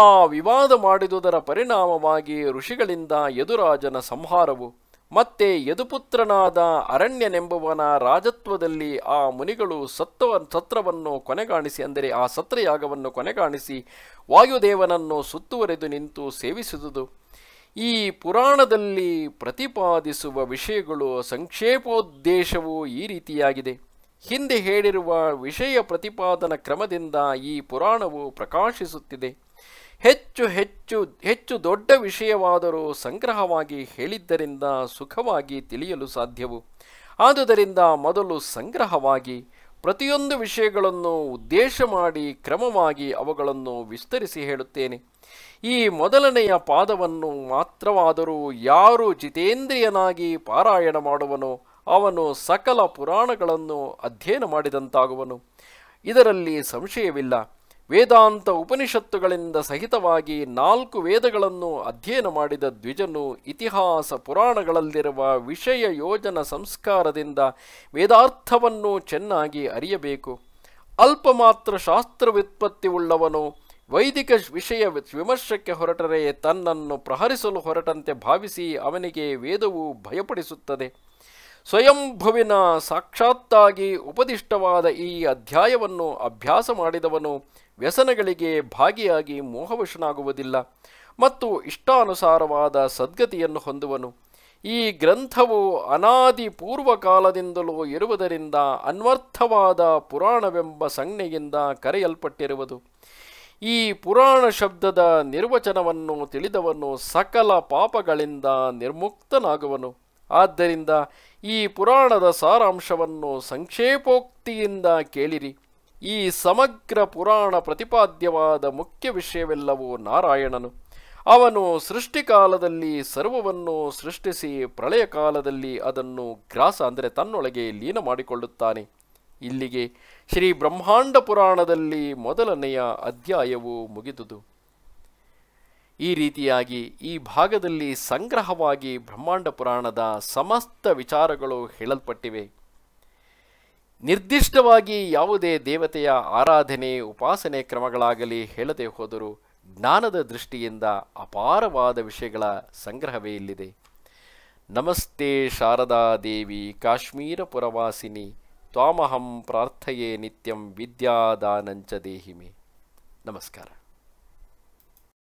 ಆ ವಿವಾದ ಮಾಡಿದುದರ ಪರಿಣಾಮವಾಗಿ ಋಷಿಗಳಿಂದ ಯದುರಾಜನ ಸಂಹಾರವು ಮತ್ತೆ ಯದುಪುತ್ರನಾದ ಅರಣ್ಯನೆಂಬುವನ ರಾಜತ್ವದಲ್ಲಿ ಆ ಮುನಿಗಳು ಸತ್ವ ಸತ್ರವನ್ನು ಕೊನೆಗಾಣಿಸಿ ಅಂದರೆ ಆ ಸತ್ರಯಾಗವನ್ನು ಕೊನೆಗಾಣಿಸಿ ವಾಯುದೇವನನ್ನು ಸುತ್ತುವರೆದು ನಿಂತು ಸೇವಿಸಿದುದು ಈ ಪುರಾಣದಲ್ಲಿ ಪ್ರತಿಪಾದಿಸುವ ವಿಷಯಗಳು ಸಂಕ್ಷೇಪೋದ್ದೇಶವು ಈ ರೀತಿಯಾಗಿದೆ ಹಿಂದೆ ಹೇಳಿರುವ ವಿಷಯ ಪ್ರತಿಪಾದನ ಕ್ರಮದಿಂದ ಈ ಪುರಾಣವು ಪ್ರಕಾಶಿಸುತ್ತಿದೆ ಹೆಚ್ಚು ಹೆಚ್ಚು ಹೆಚ್ಚು ದೊಡ್ಡ ವಿಷಯವಾದರೂ ಸಂಗ್ರಹವಾಗಿ ಹೇಳಿದ್ದರಿಂದ ಸುಖವಾಗಿ ತಿಳಿಯಲು ಸಾಧ್ಯವು ಆದುದರಿಂದ ಮೊದಲು ಸಂಗ್ರಹವಾಗಿ ಪ್ರತಿಯೊಂದು ವಿಷಯಗಳನ್ನು ಉದ್ದೇಶ ಮಾಡಿ ಕ್ರಮವಾಗಿ ಅವುಗಳನ್ನು ವಿಸ್ತರಿಸಿ ಹೇಳುತ್ತೇನೆ ಈ ಮೊದಲನೆಯ ಪಾದವನ್ನು ಮಾತ್ರವಾದರೂ ಯಾರು ಜಿತೇಂದ್ರಿಯನಾಗಿ ಪಾರಾಯಣ ಮಾಡುವನು ಅವನು ಸಕಲ ಪುರಾಣಗಳನ್ನು ಅಧ್ಯಯನ ಮಾಡಿದಂತಾಗುವನು ಇದರಲ್ಲಿ ಸಂಶಯವಿಲ್ಲ ವೇದಾಂತ ಉಪನಿಷತ್ತುಗಳಿಂದ ಸಹಿತವಾಗಿ ನಾಲ್ಕು ವೇದಗಳನ್ನು ಅಧ್ಯಯನ ಮಾಡಿದ ದ್ವಿಜನು ಇತಿಹಾಸ ಪುರಾಣಗಳಲ್ಲಿರುವ ವಿಷಯ ಯೋಜನ ಸಂಸ್ಕಾರದಿಂದ ವೇದಾರ್ಥವನ್ನು ಚೆನ್ನಾಗಿ ಅರಿಯಬೇಕು ಅಲ್ಪ ಮಾತ್ರ ಶಾಸ್ತ್ರ ವ್ಯುತ್ಪತ್ತಿ ಉಳ್ಳವನು ವೈದಿಕ ವಿಷಯ ವಿಮರ್ಶಕ್ಕೆ ಹೊರಟರೆ ತನ್ನನ್ನು ಪ್ರಹರಿಸಲು ಹೊರಟಂತೆ ಭಾವಿಸಿ ಅವನಿಗೆ ವೇದವು ಭಯಪಡಿಸುತ್ತದೆ ಸ್ವಯಂಭುವಿನ ಸಾಕ್ಷಾತ್ತಾಗಿ ಉಪದಿಷ್ಟವಾದ ಈ ಅಧ್ಯಾಯವನ್ನು ಅಭ್ಯಾಸ ಮಾಡಿದವನು ವ್ಯಸನಗಳಿಗೆ ಭಾಗಿಯಾಗಿ ಮೋಹವಶನಾಗುವುದಿಲ್ಲ ಮತ್ತು ಇಷ್ಟಾನುಸಾರವಾದ ಸದ್ಗತಿಯನ್ನು ಹೊಂದುವನು ಈ ಗ್ರಂಥವು ಅನಾದಿ ಪೂರ್ವಕಾಲದಿಂದಲೂ ಇರುವುದರಿಂದ ಅನ್ವರ್ಥವಾದ ಪುರಾಣವೆಂಬ ಸಂಜ್ಞೆಯಿಂದ ಕರೆಯಲ್ಪಟ್ಟಿರುವುದು ಈ ಪುರಾಣ ಶಬ್ದದ ನಿರ್ವಚನವನ್ನು ತಿಳಿದವನು ಸಕಲ ಪಾಪಗಳಿಂದ ನಿರ್ಮುಕ್ತನಾಗುವನು ಆದ್ದರಿಂದ ಈ ಪುರಾಣದ ಸಾರಾಂಶವನ್ನು ಸಂಕ್ಷೇಪೋಕ್ತಿಯಿಂದ ಕೇಳಿರಿ ಈ ಸಮಗ್ರ ಪುರಾಣ ಪ್ರತಿಪಾದ್ಯವಾದ ಮುಖ್ಯ ವಿಷಯವೆಲ್ಲವೂ ನಾರಾಯಣನು ಅವನು ಸೃಷ್ಟಿಕಾಲದಲ್ಲಿ ಸರ್ವವನ್ನು ಸೃಷ್ಟಿಸಿ ಪ್ರಳಯ ಕಾಲದಲ್ಲಿ ಅದನ್ನು ಗ್ರಾಸ ಅಂದರೆ ತನ್ನೊಳಗೆ ಲೀನ ಮಾಡಿಕೊಳ್ಳುತ್ತಾನೆ ಇಲ್ಲಿಗೆ ಶ್ರೀ ಬ್ರಹ್ಮಾಂಡ ಪುರಾಣದಲ್ಲಿ ಮೊದಲನೆಯ ಅಧ್ಯಾಯವು ಮುಗಿದುದು ಈ ರೀತಿಯಾಗಿ ಈ ಭಾಗದಲ್ಲಿ ಸಂಗ್ರಹವಾಗಿ ಬ್ರಹ್ಮಾಂಡ ಪುರಾಣದ ಸಮಸ್ತ ವಿಚಾರಗಳು ಹೇಳಲ್ಪಟ್ಟಿವೆ ನಿರ್ದಿಷ್ಟವಾಗಿ ಯಾವುದೇ ದೇವತೆಯ ಆರಾಧನೆ ಉಪಾಸನೆ ಕ್ರಮಗಳಾಗಲಿ ಹೇಳದೆ ಹೋದರೂ ಜ್ಞಾನದ ದೃಷ್ಟಿಯಿಂದ ಅಪಾರವಾದ ವಿಷಯಗಳ ಸಂಗ್ರಹವೇ ಇಲ್ಲಿದೆ ನಮಸ್ತೆ ಶಾರದಾ ದೇವಿ ಕಾಶ್ಮೀರ ಪುರವಾಸಿನಿ ತ್ವಾಮಹಂ ಪ್ರಾರ್ಥೆಯೇ ನಿತ್ಯಂ ವಿದ್ಯಾದಾನಂಚ ದೇಹಿಮೆ ನಮಸ್ಕಾರ